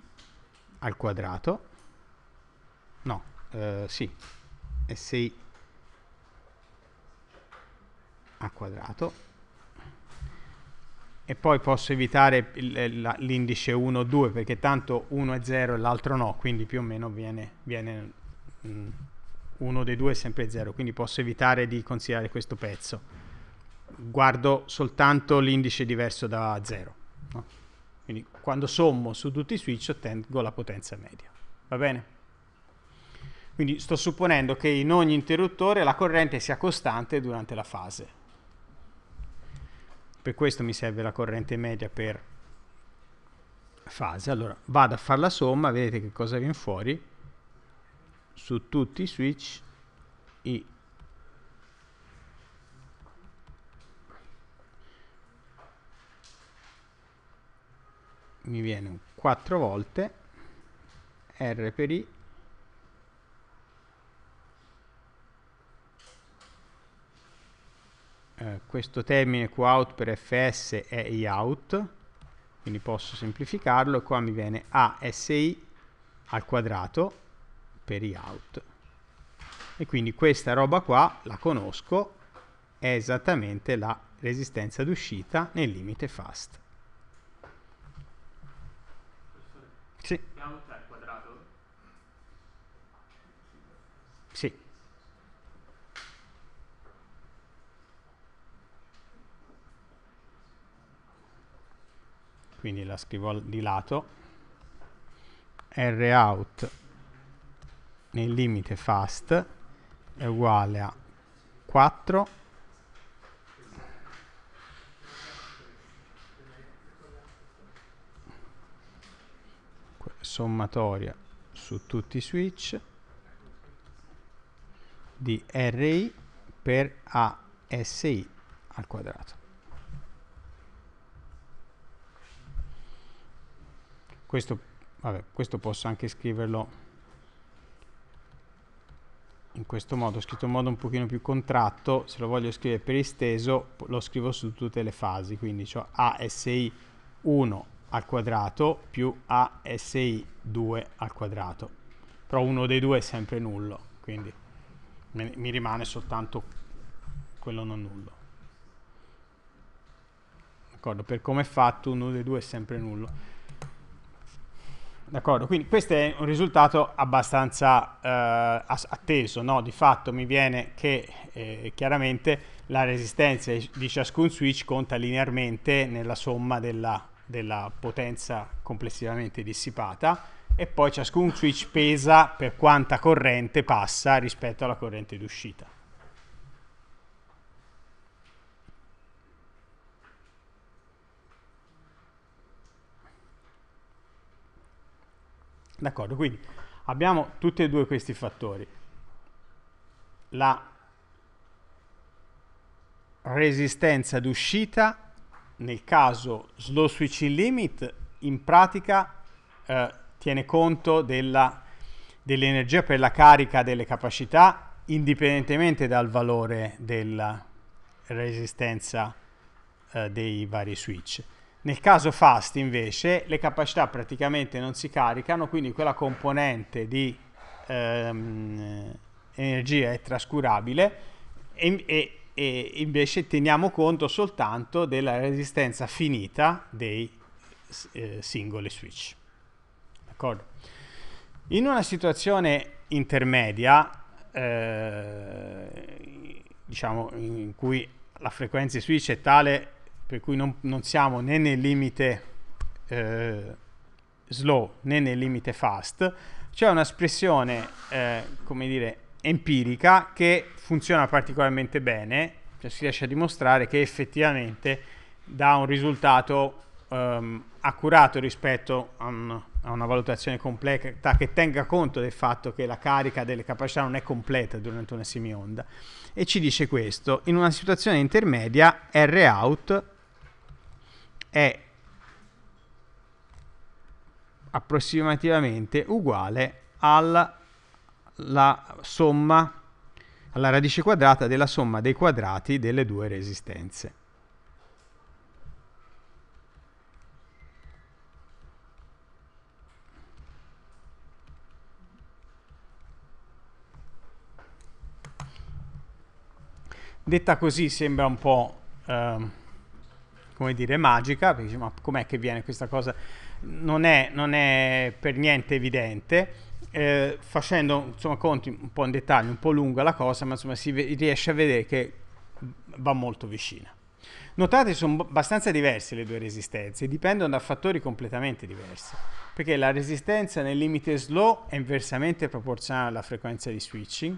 al quadrato, no, eh, sì, SI al quadrato, e poi posso evitare eh, l'indice 1, 2 perché tanto uno è 0 e l'altro no, quindi più o meno viene, viene mh, mm, uno dei due è sempre 0, quindi posso evitare di considerare questo pezzo. Guardo soltanto l'indice diverso da 0. Quindi quando sommo su tutti i switch ottengo la potenza media. Va bene? Quindi sto supponendo che in ogni interruttore la corrente sia costante durante la fase. Per questo mi serve la corrente media per fase. Allora vado a fare la somma, vedete che cosa viene fuori. Su tutti i switch i mi viene 4 volte R per I eh, questo termine Qout per FS è IOUT quindi posso semplificarlo e qua mi viene ASI al quadrato per IOUT e quindi questa roba qua la conosco è esattamente la resistenza d'uscita nel limite fast Sì. Abbiamo 3 al quadrato? Sì. Quindi la scrivo di lato. R out nel limite fast è uguale a 4 sommatoria su tutti i switch di RI per ASI al quadrato. Questo, vabbè, questo posso anche scriverlo in questo modo, ho scritto in modo un pochino più contratto, se lo voglio scrivere per esteso lo scrivo su tutte le fasi, quindi ho ASI 1 al quadrato più ASI2 al quadrato. Però uno dei due è sempre nullo, quindi mi rimane soltanto quello non nullo. D'accordo? Per come è fatto uno dei due è sempre nullo. D'accordo, quindi questo è un risultato abbastanza eh, atteso, no? di fatto mi viene che eh, chiaramente la resistenza di ciascun switch conta linearmente nella somma della, della potenza complessivamente dissipata e poi ciascun switch pesa per quanta corrente passa rispetto alla corrente d'uscita. D'accordo, quindi abbiamo tutti e due questi fattori. La resistenza d'uscita nel caso slow switching limit in pratica eh, tiene conto dell'energia per la carica delle capacità indipendentemente dal valore della resistenza eh, dei vari switch. Nel caso fast invece le capacità praticamente non si caricano, quindi quella componente di ehm, energia è trascurabile e, e e invece teniamo conto soltanto della resistenza finita dei eh, singoli switch. D'accordo? In una situazione intermedia, eh, diciamo in cui la frequenza di switch è tale per cui non, non siamo né nel limite eh, slow né nel limite fast, c'è un'espressione, eh, come dire, empirica che funziona particolarmente bene, cioè si riesce a dimostrare che effettivamente dà un risultato um, accurato rispetto a, un, a una valutazione completa che tenga conto del fatto che la carica delle capacità non è completa durante una semionda. E ci dice questo, in una situazione intermedia R-out è approssimativamente uguale al la somma alla radice quadrata della somma dei quadrati delle due resistenze. Detta così sembra un po', eh, come dire, magica, perché ma com'è che viene questa cosa? Non è, non è per niente evidente, eh, facendo insomma, conti un po' in dettaglio, un po' lunga la cosa, ma insomma, si riesce a vedere che va molto vicina. Notate sono abbastanza diverse le due resistenze, dipendono da fattori completamente diversi, perché la resistenza nel limite slow è inversamente proporzionale alla frequenza di switching,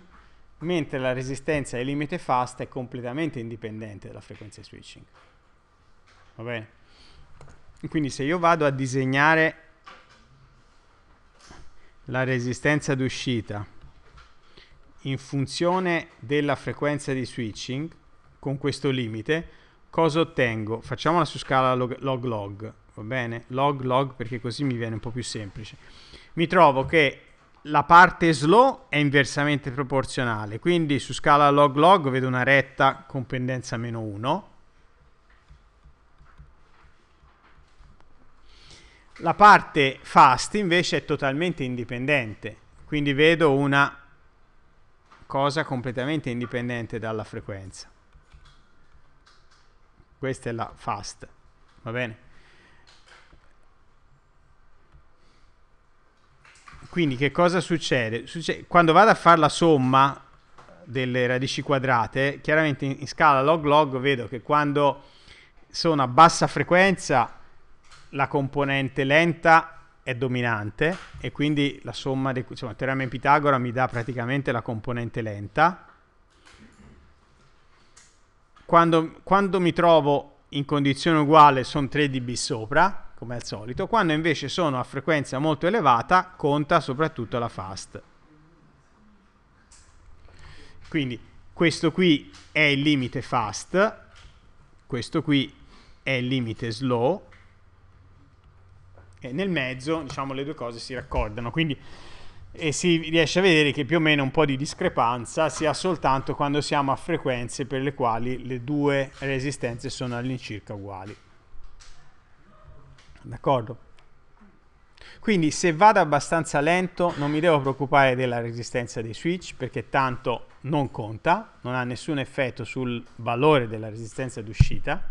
mentre la resistenza nel limite fast è completamente indipendente dalla frequenza di switching. Va bene? Quindi se io vado a disegnare la resistenza d'uscita in funzione della frequenza di switching con questo limite cosa ottengo? Facciamola su scala log log, va bene? Log log perché così mi viene un po' più semplice. Mi trovo che la parte slow è inversamente proporzionale, quindi su scala log log vedo una retta con pendenza meno 1 La parte fast invece è totalmente indipendente, quindi vedo una cosa completamente indipendente dalla frequenza. Questa è la fast, va bene? Quindi che cosa succede? succede quando vado a fare la somma delle radici quadrate, chiaramente in, scala log log vedo che quando sono a bassa frequenza la componente lenta è dominante e quindi la somma del diciamo, teorema di Pitagora mi dà praticamente la componente lenta. Quando, quando mi trovo in condizione uguale sono 3 dB sopra, come al solito, quando invece sono a frequenza molto elevata conta soprattutto la fast. Quindi questo qui è il limite fast, questo qui è il limite slow, e nel mezzo diciamo, le due cose si raccordano. Quindi e si riesce a vedere che più o meno un po' di discrepanza si ha soltanto quando siamo a frequenze per le quali le due resistenze sono all'incirca uguali. D'accordo? Quindi se vado abbastanza lento non mi devo preoccupare della resistenza dei switch perché tanto non conta, non ha nessun effetto sul valore della resistenza d'uscita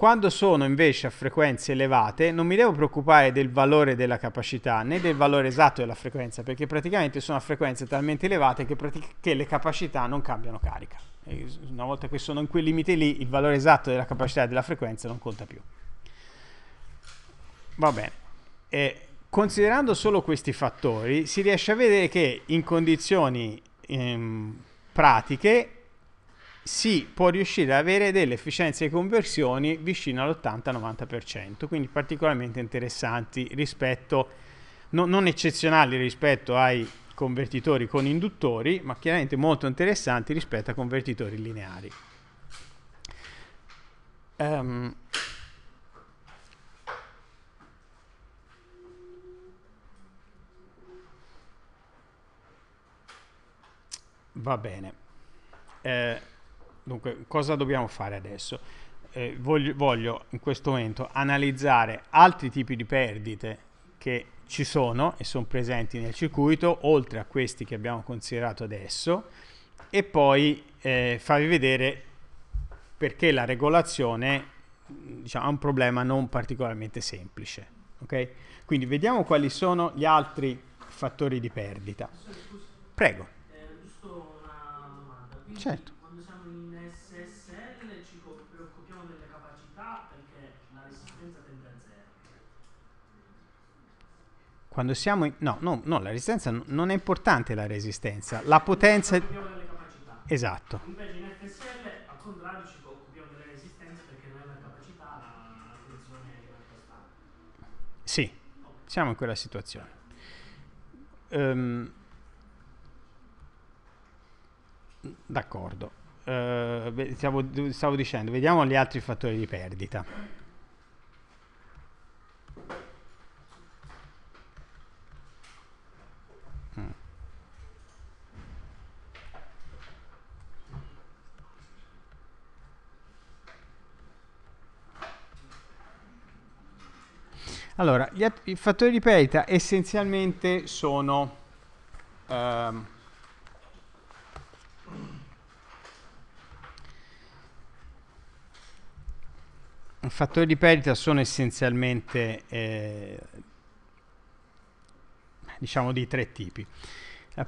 quando sono invece a frequenze elevate non mi devo preoccupare del valore della capacità né del valore esatto della frequenza perché praticamente sono a frequenze talmente elevate che, che le capacità non cambiano carica. E una volta che sono in quel limite lì il valore esatto della capacità e della frequenza non conta più. Va bene. E considerando solo questi fattori si riesce a vedere che in condizioni ehm, pratiche si può riuscire ad avere delle efficienze di conversioni vicino all'80-90%, quindi particolarmente interessanti rispetto, no, non eccezionali rispetto ai convertitori con induttori, ma chiaramente molto interessanti rispetto a convertitori lineari. Um, va bene. Eh, Dunque, cosa dobbiamo fare adesso? Eh, voglio, voglio in questo momento analizzare altri tipi di perdite che ci sono e sono presenti nel circuito, oltre a questi che abbiamo considerato adesso, e poi eh, farvi vedere perché la regolazione diciamo, ha un problema non particolarmente semplice. Okay? Quindi vediamo quali sono gli altri fattori di perdita. Prego. Eh, giusto una domanda Certo. Quando siamo in... No, no, no, la resistenza non è importante la resistenza, la potenza... Esatto. Invece in FSL al contrario ci occupiamo delle resistenze perché non è la capacità, la tensione è Sì, siamo in quella situazione. Um, D'accordo. Uh, stavo, stavo dicendo, vediamo gli altri fattori di perdita. Allora, i fattori di perdita essenzialmente sono ehm, i fattori di perdita sono essenzialmente eh, diciamo di tre tipi.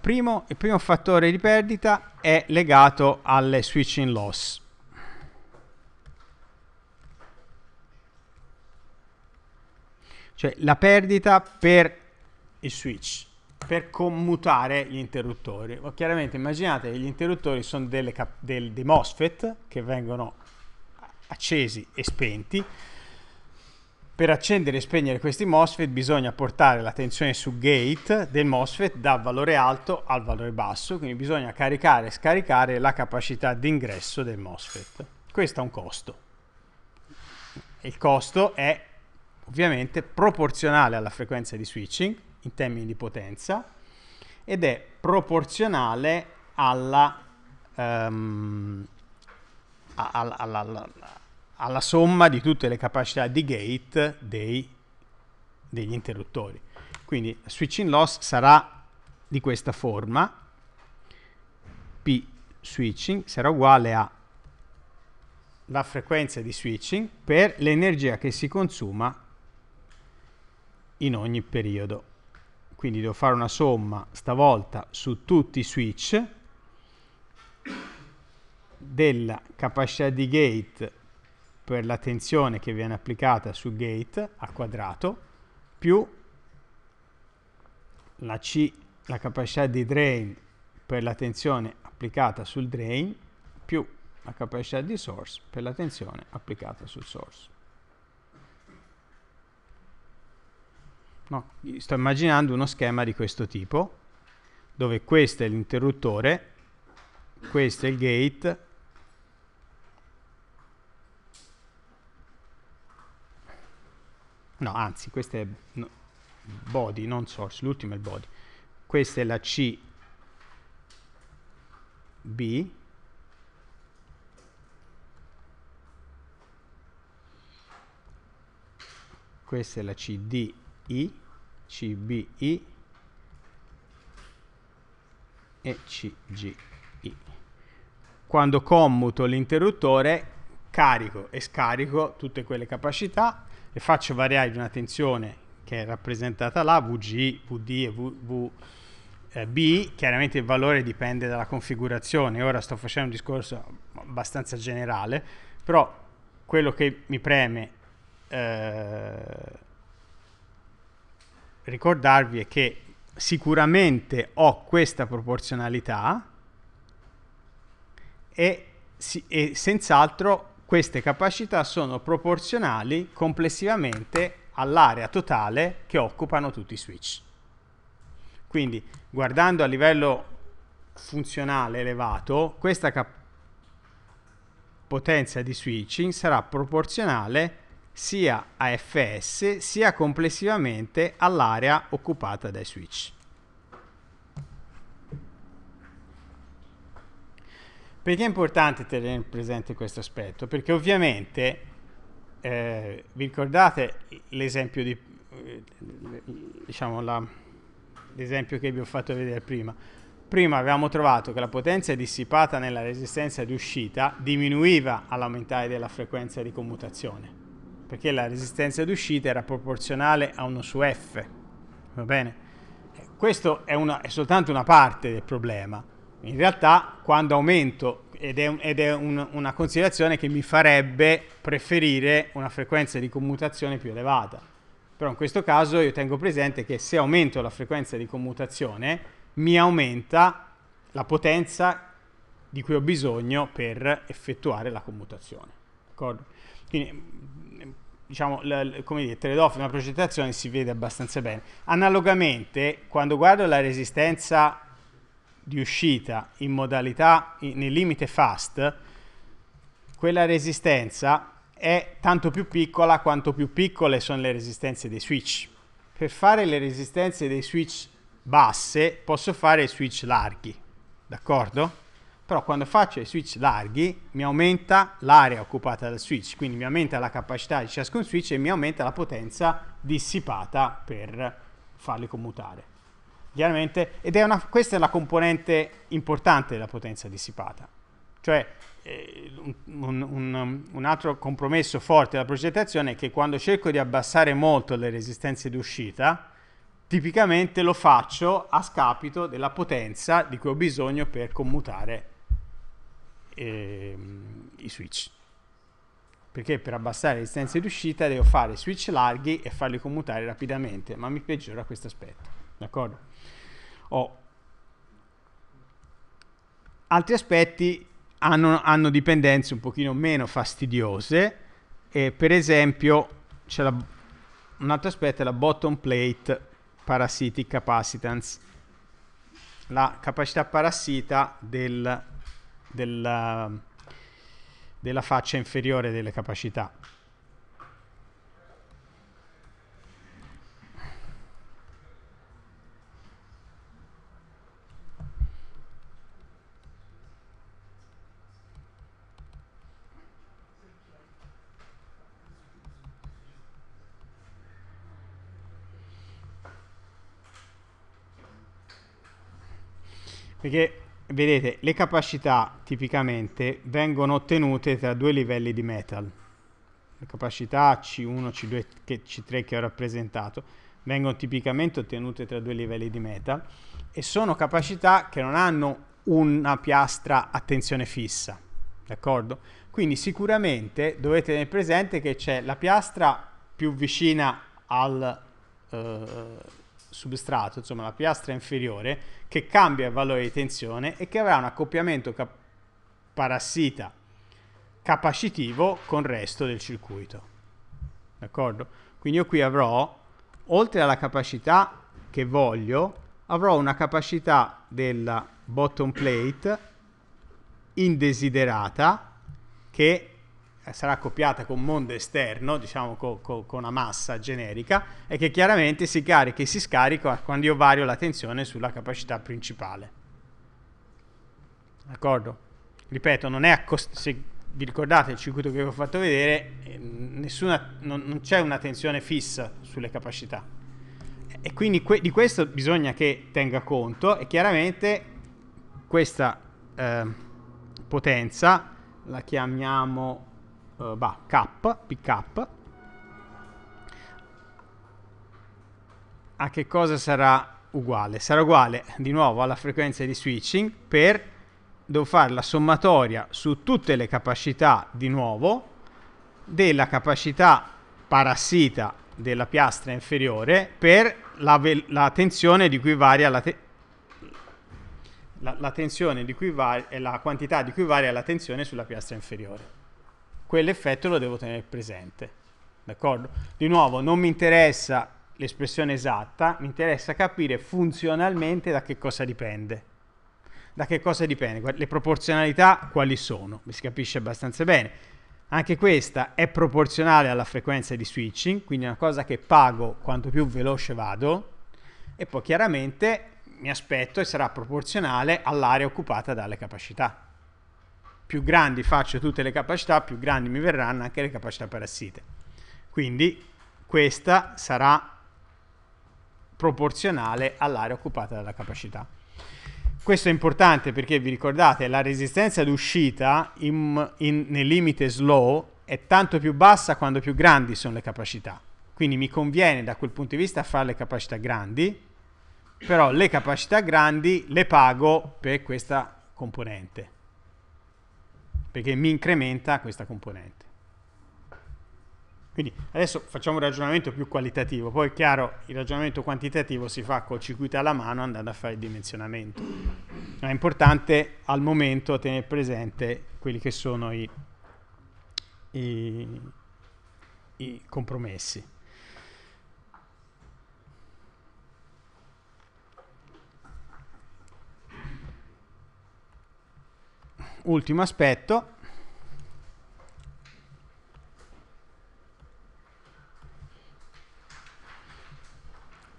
Primo, il primo fattore di perdita è legato alle switching loss. Cioè la perdita per il switch, per commutare gli interruttori. O, chiaramente immaginate che gli interruttori sono cap- del, dei MOSFET che vengono accesi e spenti. Per accendere e spegnere questi MOSFET bisogna portare la tensione su gate del MOSFET dal valore alto al valore basso, quindi bisogna caricare e scaricare la capacità d'ingresso del MOSFET. Questo ha un costo. Il costo è ovviamente proporzionale alla frequenza di switching in termini di potenza ed è proporzionale alla, um, alla, alla, alla somma di tutte le capacità di gate dei, degli interruttori. Quindi switching loss sarà di questa forma, P switching sarà uguale a la frequenza di switching per l'energia che si consuma in ogni periodo. Quindi devo fare una somma stavolta su tutti i switch della capacità di gate per la tensione che viene applicata su gate a quadrato più la C, la capacità di drain per la tensione applicata sul drain più la capacità di source per la tensione applicata sul source. No? Sto immaginando uno schema di questo tipo, dove questo è l'interruttore, questo è il gate, no anzi questo è body, non source, l'ultimo è il body, questa è la C B questa è la C D I CBI e CGI. Quando commuto l'interruttore carico e scarico tutte quelle capacità, e faccio variare di una tensione che è rappresentata là, VG, VD e VB, eh, chiaramente il valore dipende dalla configurazione, ora sto facendo un discorso abbastanza generale, però quello che mi preme eh, ricordarvi è che sicuramente ho questa proporzionalità e, e senz'altro queste capacità sono proporzionali complessivamente all'area totale che occupano tutti i switch. Quindi guardando a livello funzionale elevato, questa potenza di switching sarà proporzionale sia a FS sia complessivamente all'area occupata dai switch. Perché è importante tenere presente questo aspetto? Perché ovviamente, eh, vi ricordate l'esempio di, eh, diciamo la, l'esempio che vi ho fatto vedere prima? Prima avevamo trovato che la potenza dissipata nella resistenza di uscita diminuiva all'aumentare della frequenza di commutazione perché la resistenza d'uscita era proporzionale a 1 su F, va bene? Questo è, una, è soltanto una parte del problema. In realtà quando aumento, ed è, ed è un, una considerazione che mi farebbe preferire una frequenza di commutazione più elevata, però in questo caso io tengo presente che se aumento la frequenza di commutazione mi aumenta la potenza di cui ho bisogno per effettuare la commutazione. Quindi diciamo, la, come dire, teledofilo, una progettazione si vede abbastanza bene. Analogamente, quando guardo la resistenza di uscita in modalità, in, nel limite fast, quella resistenza è tanto più piccola quanto più piccole sono le resistenze dei switch. Per fare le resistenze dei switch basse posso fare switch larghi, d'accordo? però quando faccio i switch larghi mi aumenta l'area occupata dal switch, quindi mi aumenta la capacità di ciascun switch e mi aumenta la potenza dissipata per farli commutare. Chiaramente, ed è una, questa è la componente importante della potenza dissipata. Cioè, eh, un, un, un altro compromesso forte della progettazione è che quando cerco di abbassare molto le resistenze d'uscita, tipicamente lo faccio a scapito della potenza di cui ho bisogno per commutare ehm, i switch perché per abbassare le distanze di uscita devo fare switch larghi e farli commutare rapidamente ma mi peggiora questo aspetto d'accordo oh. altri aspetti hanno, hanno, dipendenze un pochino meno fastidiose eh, per esempio la, un altro aspetto è la bottom plate parasitic capacitance la capacità parassita del della, della faccia inferiore delle capacità. Perché vedete, le capacità tipicamente vengono ottenute tra due livelli di metal. Le capacità C1, C2 e C3 che ho rappresentato vengono tipicamente ottenute tra due livelli di metal e sono capacità che non hanno una piastra a tensione fissa, d'accordo? Quindi sicuramente dovete tenere presente che c'è la piastra più vicina al... Eh, substrato, insomma la piastra inferiore, che cambia il valore di tensione e che avrà un accoppiamento cap parassita capacitivo con il resto del circuito. D'accordo? Quindi io qui avrò, oltre alla capacità che voglio, avrò una capacità della bottom plate indesiderata che eh, sarà accoppiata con un mondo esterno, diciamo co, co, con una massa generica, e che chiaramente si carica e si scarica quando io vario la tensione sulla capacità principale. D'accordo? Ripeto, non è accostato, se vi ricordate il circuito che vi ho fatto vedere, ehm, nessuna, non, non c'è una tensione fissa sulle capacità. E quindi que di questo bisogna che tenga conto e chiaramente questa eh, potenza la chiamiamo uh, eh, bah, K, PK. A che cosa sarà uguale? Sarà uguale di nuovo alla frequenza di switching per devo fare la sommatoria su tutte le capacità di nuovo della capacità parassita della piastra inferiore per la, la tensione di cui varia la, te la, la tensione di cui varia e la quantità di cui varia la tensione sulla piastra inferiore quell'effetto lo devo tenere presente. D'accordo? Di nuovo, non mi interessa l'espressione esatta, mi interessa capire funzionalmente da che cosa dipende. Da che cosa dipende? Le proporzionalità quali sono? Mi si capisce abbastanza bene. Anche questa è proporzionale alla frequenza di switching, quindi è una cosa che pago quanto più veloce vado e poi chiaramente mi aspetto e sarà proporzionale all'area occupata dalle capacità più grandi faccio tutte le capacità, più grandi mi verranno anche le capacità parassite. Quindi questa sarà proporzionale all'area occupata dalla capacità. Questo è importante perché vi ricordate la resistenza d'uscita nel limite slow è tanto più bassa quanto più grandi sono le capacità. Quindi mi conviene da quel punto di vista fare le capacità grandi, però le capacità grandi le pago per questa componente perché mi incrementa questa componente. Quindi adesso facciamo un ragionamento più qualitativo, poi è chiaro il ragionamento quantitativo si fa col circuito alla mano andando a fare il dimensionamento. Ma è importante al momento tenere presente quelli che sono i, i, i compromessi. ultimo aspetto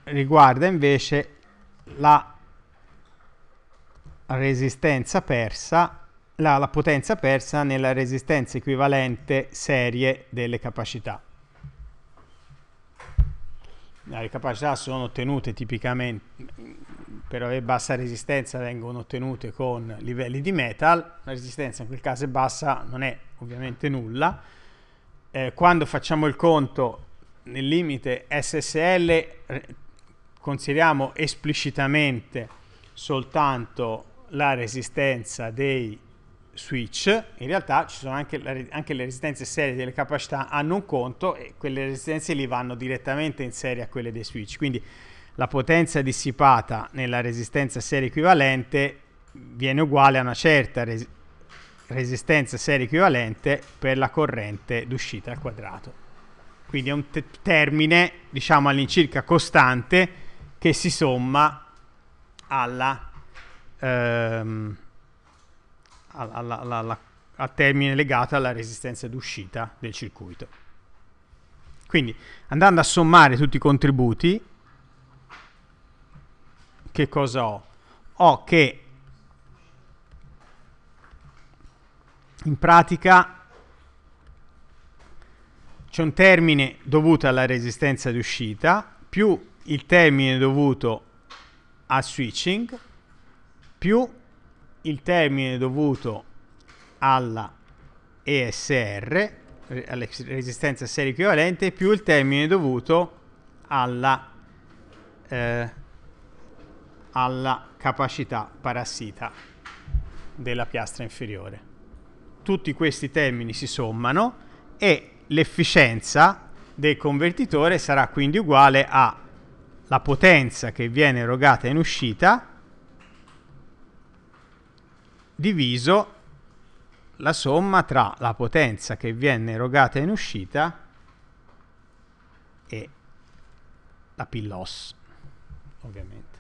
riguarda invece la resistenza persa la, la, potenza persa nella resistenza equivalente serie delle capacità. Le capacità sono ottenute tipicamente per avere bassa resistenza vengono ottenute con livelli di metal, la resistenza in quel caso è bassa, non è ovviamente nulla. Eh, quando facciamo il conto nel limite SSL eh, consideriamo esplicitamente soltanto la resistenza dei switch, in realtà ci sono anche, la, anche, le resistenze serie delle capacità hanno un conto e quelle resistenze lì vanno direttamente in serie a quelle dei switch, quindi la potenza dissipata nella resistenza serie equivalente viene uguale a una certa res resistenza serie equivalente per la corrente d'uscita al quadrato. Quindi è un te termine, diciamo, all'incirca costante che si somma alla, ehm, alla, alla, alla al termine legato alla resistenza d'uscita del circuito. Quindi andando a sommare tutti i contributi che cosa ho? Ho che in pratica c'è un termine dovuto alla resistenza di uscita più il termine dovuto a switching più il termine dovuto alla ESR, alla resistenza serie equivalente, più il termine dovuto alla eh, alla capacità parassita della piastra inferiore. Tutti questi termini si sommano e l'efficienza del convertitore sarà quindi uguale alla potenza che viene erogata in uscita diviso la somma tra la potenza che viene erogata in uscita e la PLOS, ovviamente.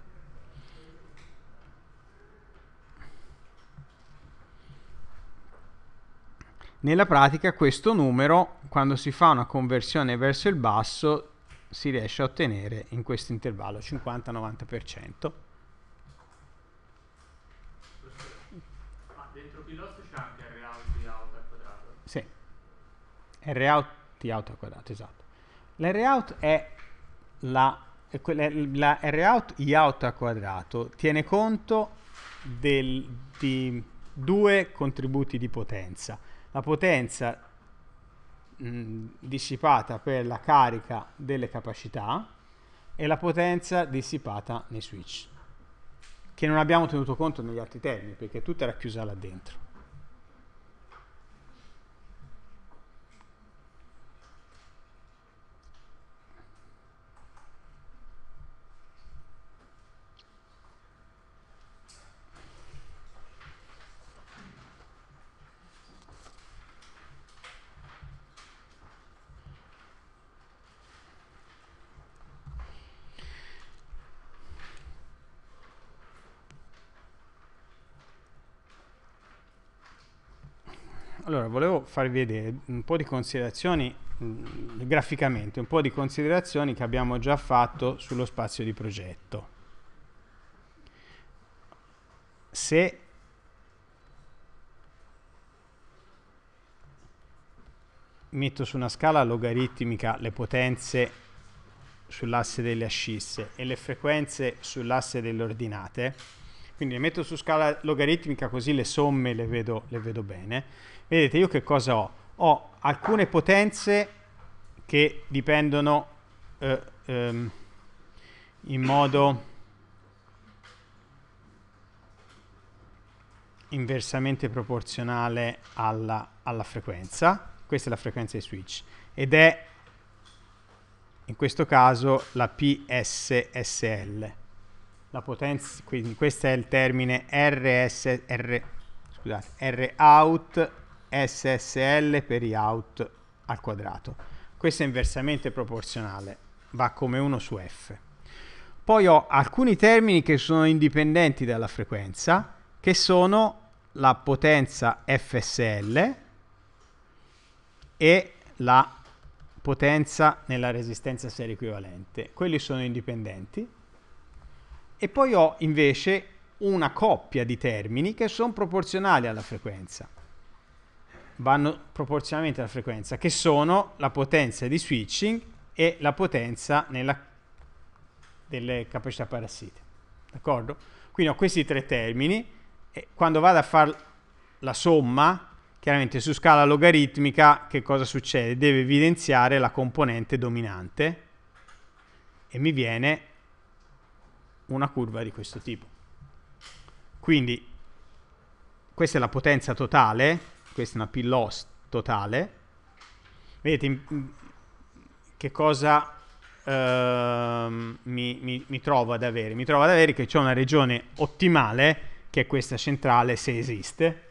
nella pratica questo numero, quando si fa una conversione verso il basso, si riesce a ottenere in questo intervallo 50-90%. out al Sì, rout di out al quadrato, esatto. L'rout è la, la rout i out al quadrato tiene conto del, di due contributi di potenza la potenza dissipata per la carica delle capacità e la potenza dissipata nei switch, che non abbiamo tenuto conto negli altri termini, perché tutta era chiusa là dentro. Allora, volevo farvi vedere un po' di considerazioni mm, graficamente, un po' di considerazioni che abbiamo già fatto sullo spazio di progetto. Se metto su una scala logaritmica le potenze sull'asse delle ascisse e le frequenze sull'asse delle ordinate, quindi le metto su scala logaritmica così le somme le vedo, le vedo bene, Vedete, io che cosa ho? Ho alcune potenze che dipendono eh, ehm, in modo inversamente proporzionale alla, alla frequenza. Questa è la frequenza di switch ed è in questo caso la PSSL. La potenza, quindi questo è il termine RSR, scusate, R out SSL per i out al quadrato. Questo è inversamente proporzionale, va come 1 su F. Poi ho alcuni termini che sono indipendenti dalla frequenza, che sono la potenza FSL e la potenza nella resistenza serie equivalente. Quelli sono indipendenti. E poi ho invece una coppia di termini che sono proporzionali alla frequenza vanno proporzionalmente alla frequenza, che sono la potenza di switching e la potenza nella, delle capacità parassite. D'accordo? Quindi ho questi tre termini e quando vado a fare la somma, chiaramente su scala logaritmica, che cosa succede? Deve evidenziare la componente dominante e mi viene una curva di questo tipo. Quindi questa è la potenza totale questa è una p-loss totale. Vedete che cosa Uh, mi, mi, mi, trovo ad avere? Mi trovo ad avere che c'è una regione ottimale, che è questa centrale se esiste,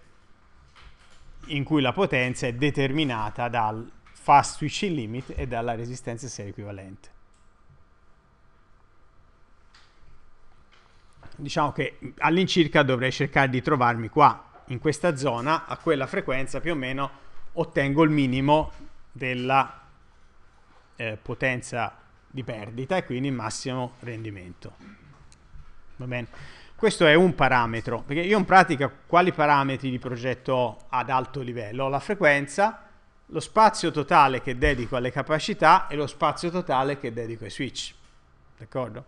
in cui la potenza è determinata dal fast switching limit e dalla resistenza se equivalente. Diciamo che all'incirca dovrei cercare di trovarmi qua, in questa zona a quella frequenza più o meno ottengo il minimo della eh, potenza di perdita e quindi massimo rendimento. Va bene? Questo è un parametro, perché io in pratica quali parametri di progetto ho ad alto livello? Ho la frequenza, lo spazio totale che dedico alle capacità e lo spazio totale che dedico ai switch. D'accordo?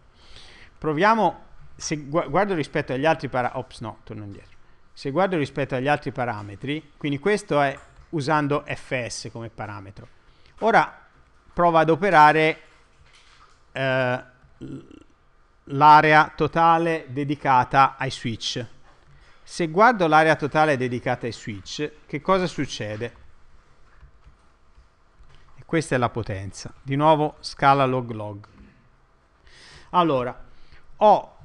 Proviamo, se guardo rispetto agli altri parametri, ops no, torno indietro se guardo rispetto agli altri parametri, quindi questo è usando fs come parametro. Ora provo ad operare eh, l'area totale dedicata ai switch. Se guardo l'area totale dedicata ai switch, che cosa succede? E questa è la potenza. Di nuovo scala log log. Allora, ho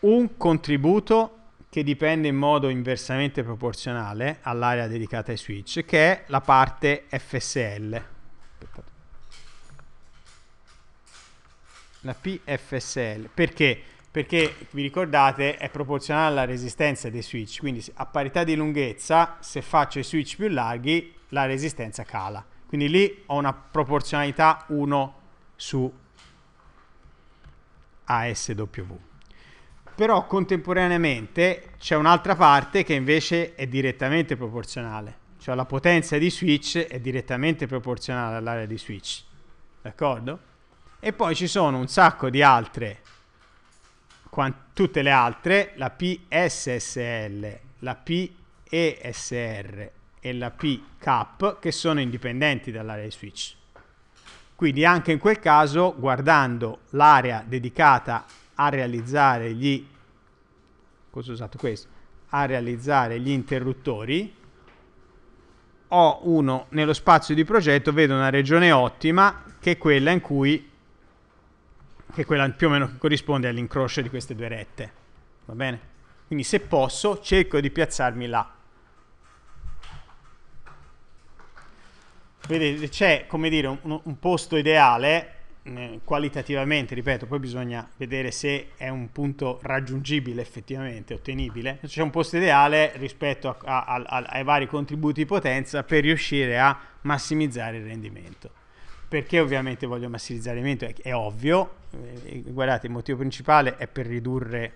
un contributo che dipende in modo inversamente proporzionale all'area dedicata ai switch, che è la parte FSL. La PFSL. Perché? Perché, vi ricordate, è proporzionale alla resistenza dei switch, quindi a parità di lunghezza, se faccio i switch più larghi, la resistenza cala. Quindi lì ho una proporzionalità 1 su ASW però contemporaneamente c'è un'altra parte che invece è direttamente proporzionale, cioè la potenza di switch è direttamente proporzionale all'area di switch, d'accordo? E poi ci sono un sacco di altre, tutte le altre, la PSSL, la PESR e la PCAP che sono indipendenti dall'area di switch. Quindi anche in quel caso, guardando l'area dedicata a realizzare gli, questo, a realizzare gli interruttori, ho uno nello spazio di progetto, vedo una regione ottima che è quella in cui che è quella più o meno che corrisponde all'incrocio di queste due rette. Va bene? Quindi se posso cerco di piazzarmi là. Vedete, c'è come dire un, un posto ideale eh, qualitativamente, ripeto, poi bisogna vedere se è un punto raggiungibile effettivamente, ottenibile. C'è un posto ideale rispetto a, a, a, ai vari contributi di potenza per riuscire a massimizzare il rendimento. Perché ovviamente voglio massimizzare il rendimento? È, è ovvio, eh, eh guardate, il motivo principale è per ridurre...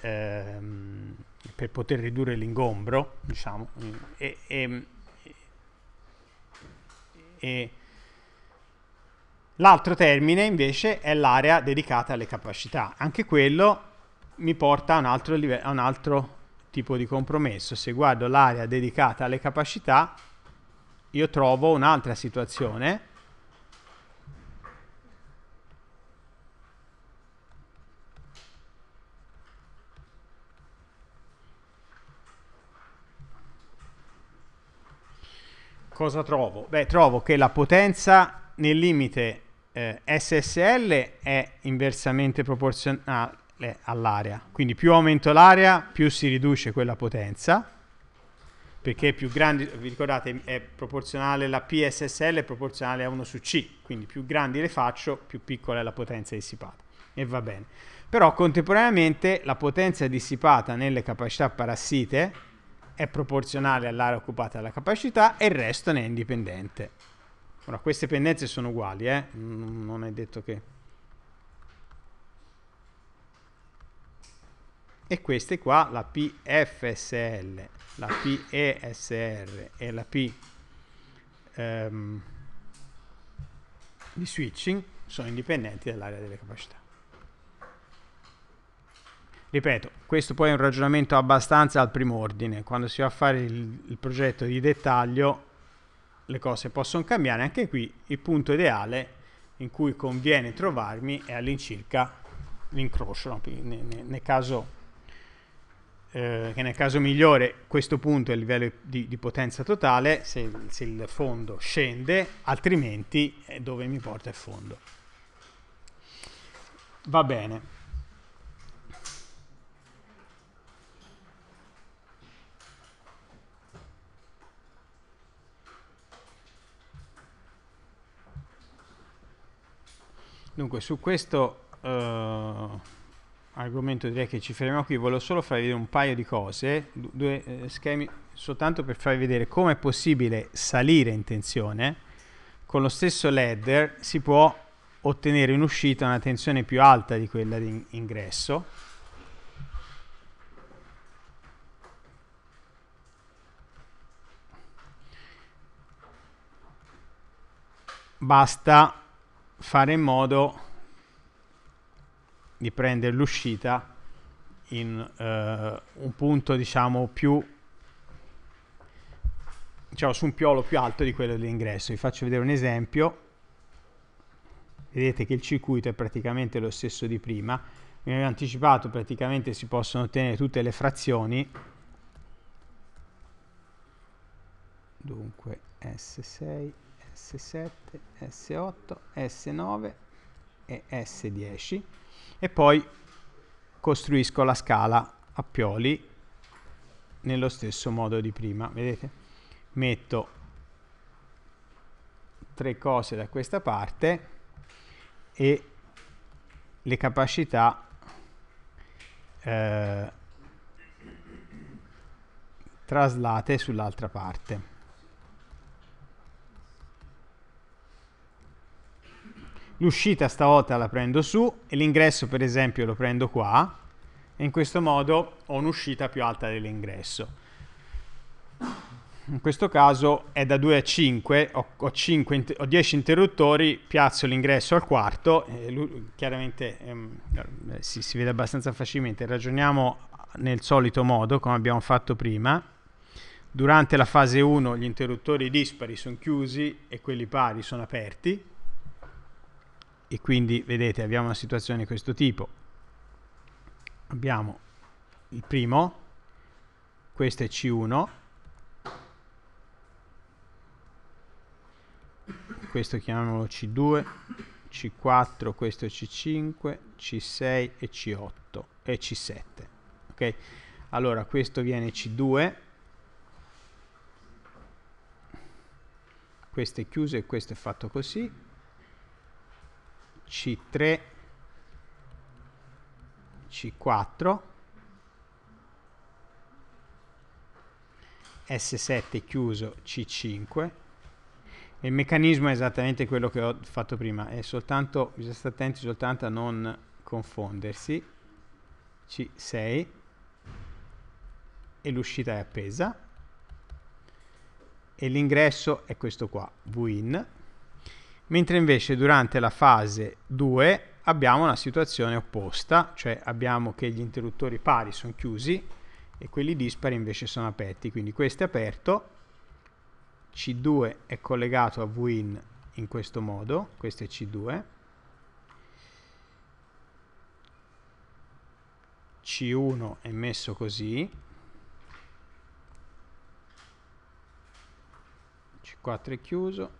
Ehm, per poter ridurre l'ingombro, diciamo, e, e, e L'altro termine invece è l'area dedicata alle capacità. Anche quello mi porta a un altro, livello, a un altro tipo di compromesso. Se guardo l'area dedicata alle capacità, io trovo un'altra situazione cosa trovo? Beh, trovo che la potenza nel limite eh, SSL è inversamente proporzionale all'area, quindi più aumento l'area più si riduce quella potenza, perché più grandi, vi ricordate, è proporzionale la PSSL è proporzionale a 1 su C, quindi più grandi le faccio, più piccola è la potenza dissipata, e va bene. Però contemporaneamente la potenza dissipata nelle capacità parassite è proporzionale all'area occupata dalla capacità e il resto ne è indipendente. Ora, queste pendenze sono uguali, eh? non è detto che... E queste qua, la PFSL, la PESR e la P ehm, di switching sono indipendenti dall'area delle capacità. Ripeto, questo poi è un ragionamento abbastanza al primo ordine. Quando si va a fare il, il progetto di dettaglio le cose possono cambiare. Anche qui il punto ideale in cui conviene trovarmi è all'incirca l'incrocio, no? nel, caso eh, che nel caso migliore questo punto è il livello di, di potenza totale, se, se, il fondo scende, altrimenti è dove mi porta il fondo. Va bene. Dunque, su questo eh, argomento direi che ci fermiamo qui, volevo solo farvi vedere un paio di cose, due eh, schemi soltanto per farvi vedere come è possibile salire in tensione. Con lo stesso ladder si può ottenere in uscita una tensione più alta di quella di in ingresso. Basta fare in modo di prendere l'uscita in eh, un punto diciamo più diciamo su un piolo più alto di quello dell'ingresso vi faccio vedere un esempio vedete che il circuito è praticamente lo stesso di prima mi avevo anticipato praticamente si possono ottenere tutte le frazioni dunque S6 S7, S8, S9 e S10 e poi costruisco la scala a pioli nello stesso modo di prima, vedete? Metto tre cose da questa parte e le capacità eh, traslate sull'altra parte. l'uscita stavolta la prendo su e l'ingresso per esempio lo prendo qua e in questo modo ho un'uscita più alta dell'ingresso. In questo caso è da 2 a 5, ho, ho, 5, ho 10 interruttori, piazzo l'ingresso al quarto, lui, chiaramente ehm, eh, si, si vede abbastanza facilmente, ragioniamo nel solito modo come abbiamo fatto prima, durante la fase 1 gli interruttori dispari sono chiusi e quelli pari sono aperti, e quindi vedete abbiamo una situazione di questo tipo abbiamo il primo questo è C1 questo chiamiamolo C2 C4 questo è C5 C6 e C8 e C7 ok allora questo viene C2 questo è chiuso e questo è fatto così c3 C4 S7 chiuso C5 il meccanismo è esattamente quello che ho fatto prima è soltanto bisogna stare attenti soltanto a non confondersi C6 e l'uscita è appesa e l'ingresso è questo qua Win mentre invece durante la fase 2 abbiamo una situazione opposta, cioè abbiamo che gli interruttori pari sono chiusi e quelli dispari invece sono aperti, quindi questo è aperto, C2 è collegato a Win in questo modo, questo è C2, C1 è messo così, C4 è chiuso,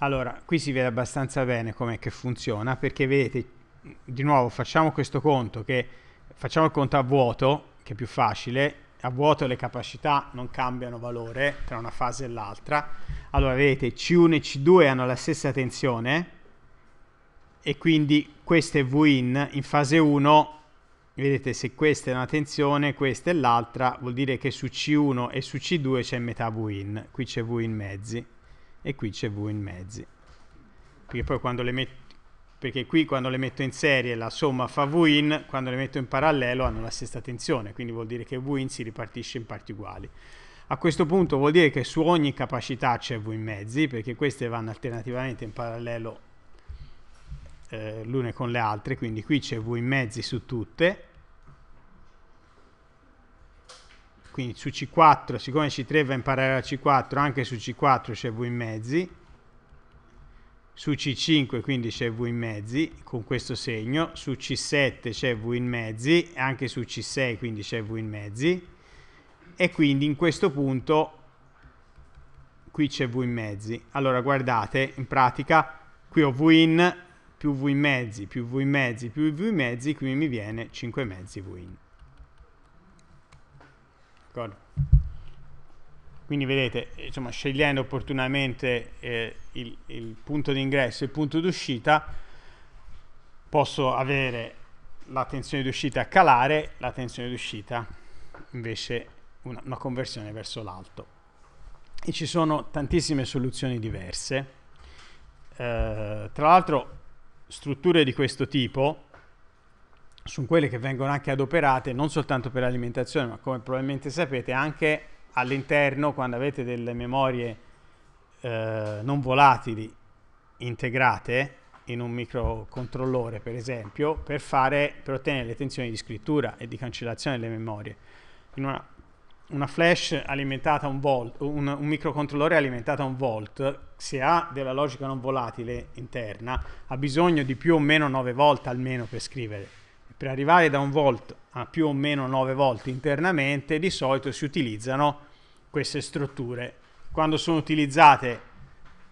Allora, qui si vede abbastanza bene com'è che funziona, perché vedete, di nuovo facciamo questo conto, che facciamo il conto a vuoto, che è più facile, a vuoto le capacità non cambiano valore tra una fase e l'altra. Allora, vedete, C1 e C2 hanno la stessa tensione, e quindi questo è Vin in fase 1, vedete se questa è una tensione, questa è l'altra, vuol dire che su C1 e su C2 c'è metà Vin, qui c'è Vin mezzi e qui c'è V in mezzi. Perché poi quando le metto perché qui quando le metto in serie la somma fa V in, quando le metto in parallelo hanno la stessa tensione, quindi vuol dire che V in si ripartisce in parti uguali. A questo punto vuol dire che su ogni capacità c'è V in mezzi, perché queste vanno alternativamente in parallelo eh, l'une con le altre, quindi qui c'è V in mezzi su tutte, quindi su C4, siccome C3 va in parallelo a C4, anche su C4 c'è V in mezzi, su C5 quindi c'è V in mezzi con questo segno, su C7 c'è V in mezzi, anche su C6 quindi c'è V in mezzi, e quindi in questo punto qui c'è V in mezzi. Allora guardate, in pratica qui ho V in più V in mezzi, più V in mezzi, più V in mezzi, qui mi viene 5 mezzi V in. D'accordo? Quindi vedete, insomma, scegliendo opportunamente eh, il, il punto d'ingresso e il punto d'uscita, posso avere la tensione d'uscita a calare, la tensione d'uscita invece una, una conversione verso l'alto. E ci sono tantissime soluzioni diverse. Eh, tra l'altro strutture di questo tipo sono quelle che vengono anche adoperate non soltanto per l'alimentazione, ma come probabilmente sapete anche all'interno quando avete delle memorie eh, non volatili integrate in un microcontrollore, per esempio, per, fare, per ottenere le tensioni di scrittura e di cancellazione delle memorie. In una, una flash alimentata a un volt, un, un microcontrollore alimentato a un volt, se ha della logica non volatile interna, ha bisogno di più o meno 9 volt almeno per scrivere per arrivare da un volt a più o meno 9 volt internamente di solito si utilizzano queste strutture. Quando sono utilizzate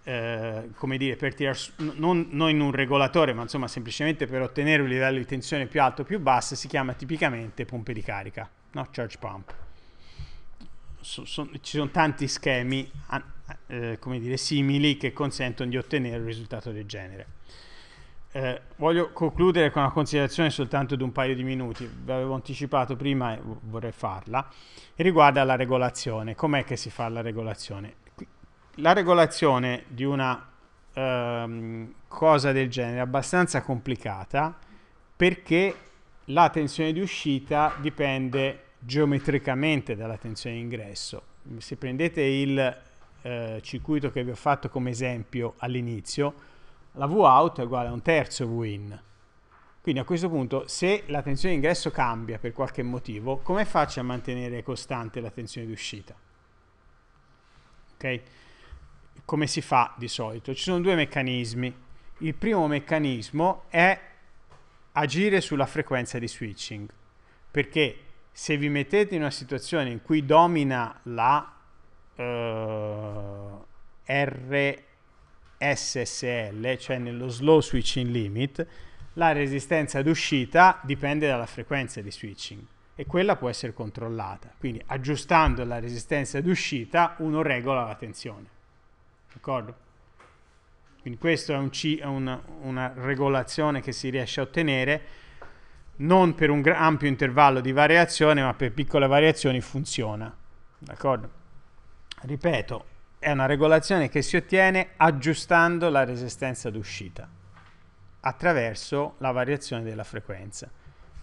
eh, come dire, per tirar su, non, non, in un regolatore, ma insomma semplicemente per ottenere un livello di tensione più alto o più basso, si chiama tipicamente pompe di carica, no? charge pump. So, so, ci sono tanti schemi eh, come dire, simili che consentono di ottenere un risultato del genere eh, voglio concludere con una considerazione soltanto di un paio di minuti, vi avevo anticipato prima e vorrei farla, riguarda la regolazione. Com'è che si fa la regolazione? La regolazione di una ehm, cosa del genere è abbastanza complicata perché la tensione di uscita dipende geometricamente dalla tensione di ingresso. Se prendete il eh, circuito che vi ho fatto come esempio all'inizio, la Vout è uguale a un terzo Vin. Quindi a questo punto se la tensione d'ingresso cambia per qualche motivo, come faccio a mantenere costante la tensione d'uscita? Ok? Come si fa di solito? Ci sono due meccanismi. Il primo meccanismo è agire sulla frequenza di switching, perché se vi mettete in una situazione in cui domina la eh, R SSL, cioè nello slow switching limit, la resistenza d'uscita dipende dalla frequenza di switching e quella può essere controllata. Quindi aggiustando la resistenza d'uscita uno regola la tensione. D'accordo? Quindi questa è, un C, è una, una regolazione che si riesce a ottenere non per un ampio intervallo di variazione, ma per piccole variazioni funziona. D'accordo? Ripeto, è una regolazione che si ottiene aggiustando la resistenza d'uscita attraverso la variazione della frequenza.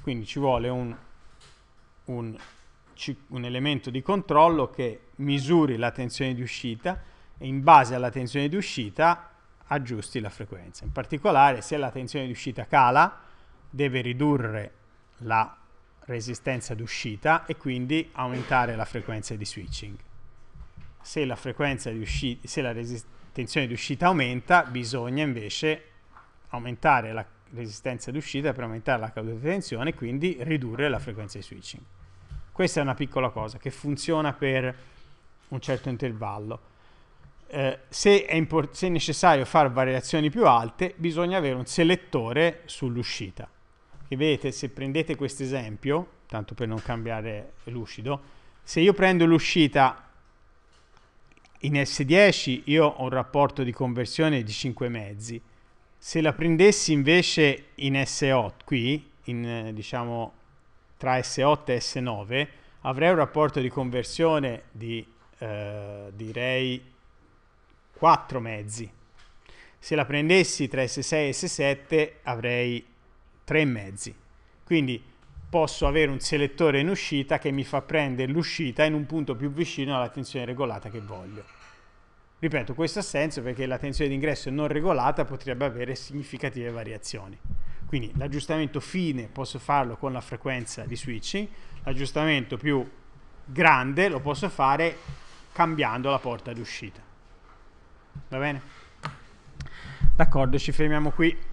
Quindi ci vuole un, un, un elemento di controllo che misuri la tensione di uscita e in base alla tensione di uscita aggiusti la frequenza. In particolare se la tensione di uscita cala deve ridurre la resistenza d'uscita e quindi aumentare la frequenza di switching se la frequenza di uscita, se la resistenza di uscita aumenta, bisogna invece aumentare la resistenza di uscita per aumentare la caduta di tensione e quindi ridurre la frequenza di switching. Questa è una piccola cosa che funziona per un certo intervallo. Eh, se, è se, è necessario fare variazioni più alte, bisogna avere un selettore sull'uscita. Che vedete, se prendete questo esempio, tanto per non cambiare lucido, se io prendo l'uscita in S10 io ho un rapporto di conversione di 5 mezzi. Se la prendessi invece in S8, qui, in, diciamo tra S8 e S9, avrei un rapporto di conversione di eh, direi 4 mezzi. Se la prendessi tra S6 e S7 avrei 3 mezzi. Quindi posso avere un selettore in uscita che mi fa prendere l'uscita in un punto più vicino alla tensione regolata che voglio. Ripeto, questo ha senso perché la tensione d'ingresso non regolata potrebbe avere significative variazioni. Quindi l'aggiustamento fine posso farlo con la frequenza di switching, l'aggiustamento più grande lo posso fare cambiando la porta d'uscita. Va bene? D'accordo, ci fermiamo qui.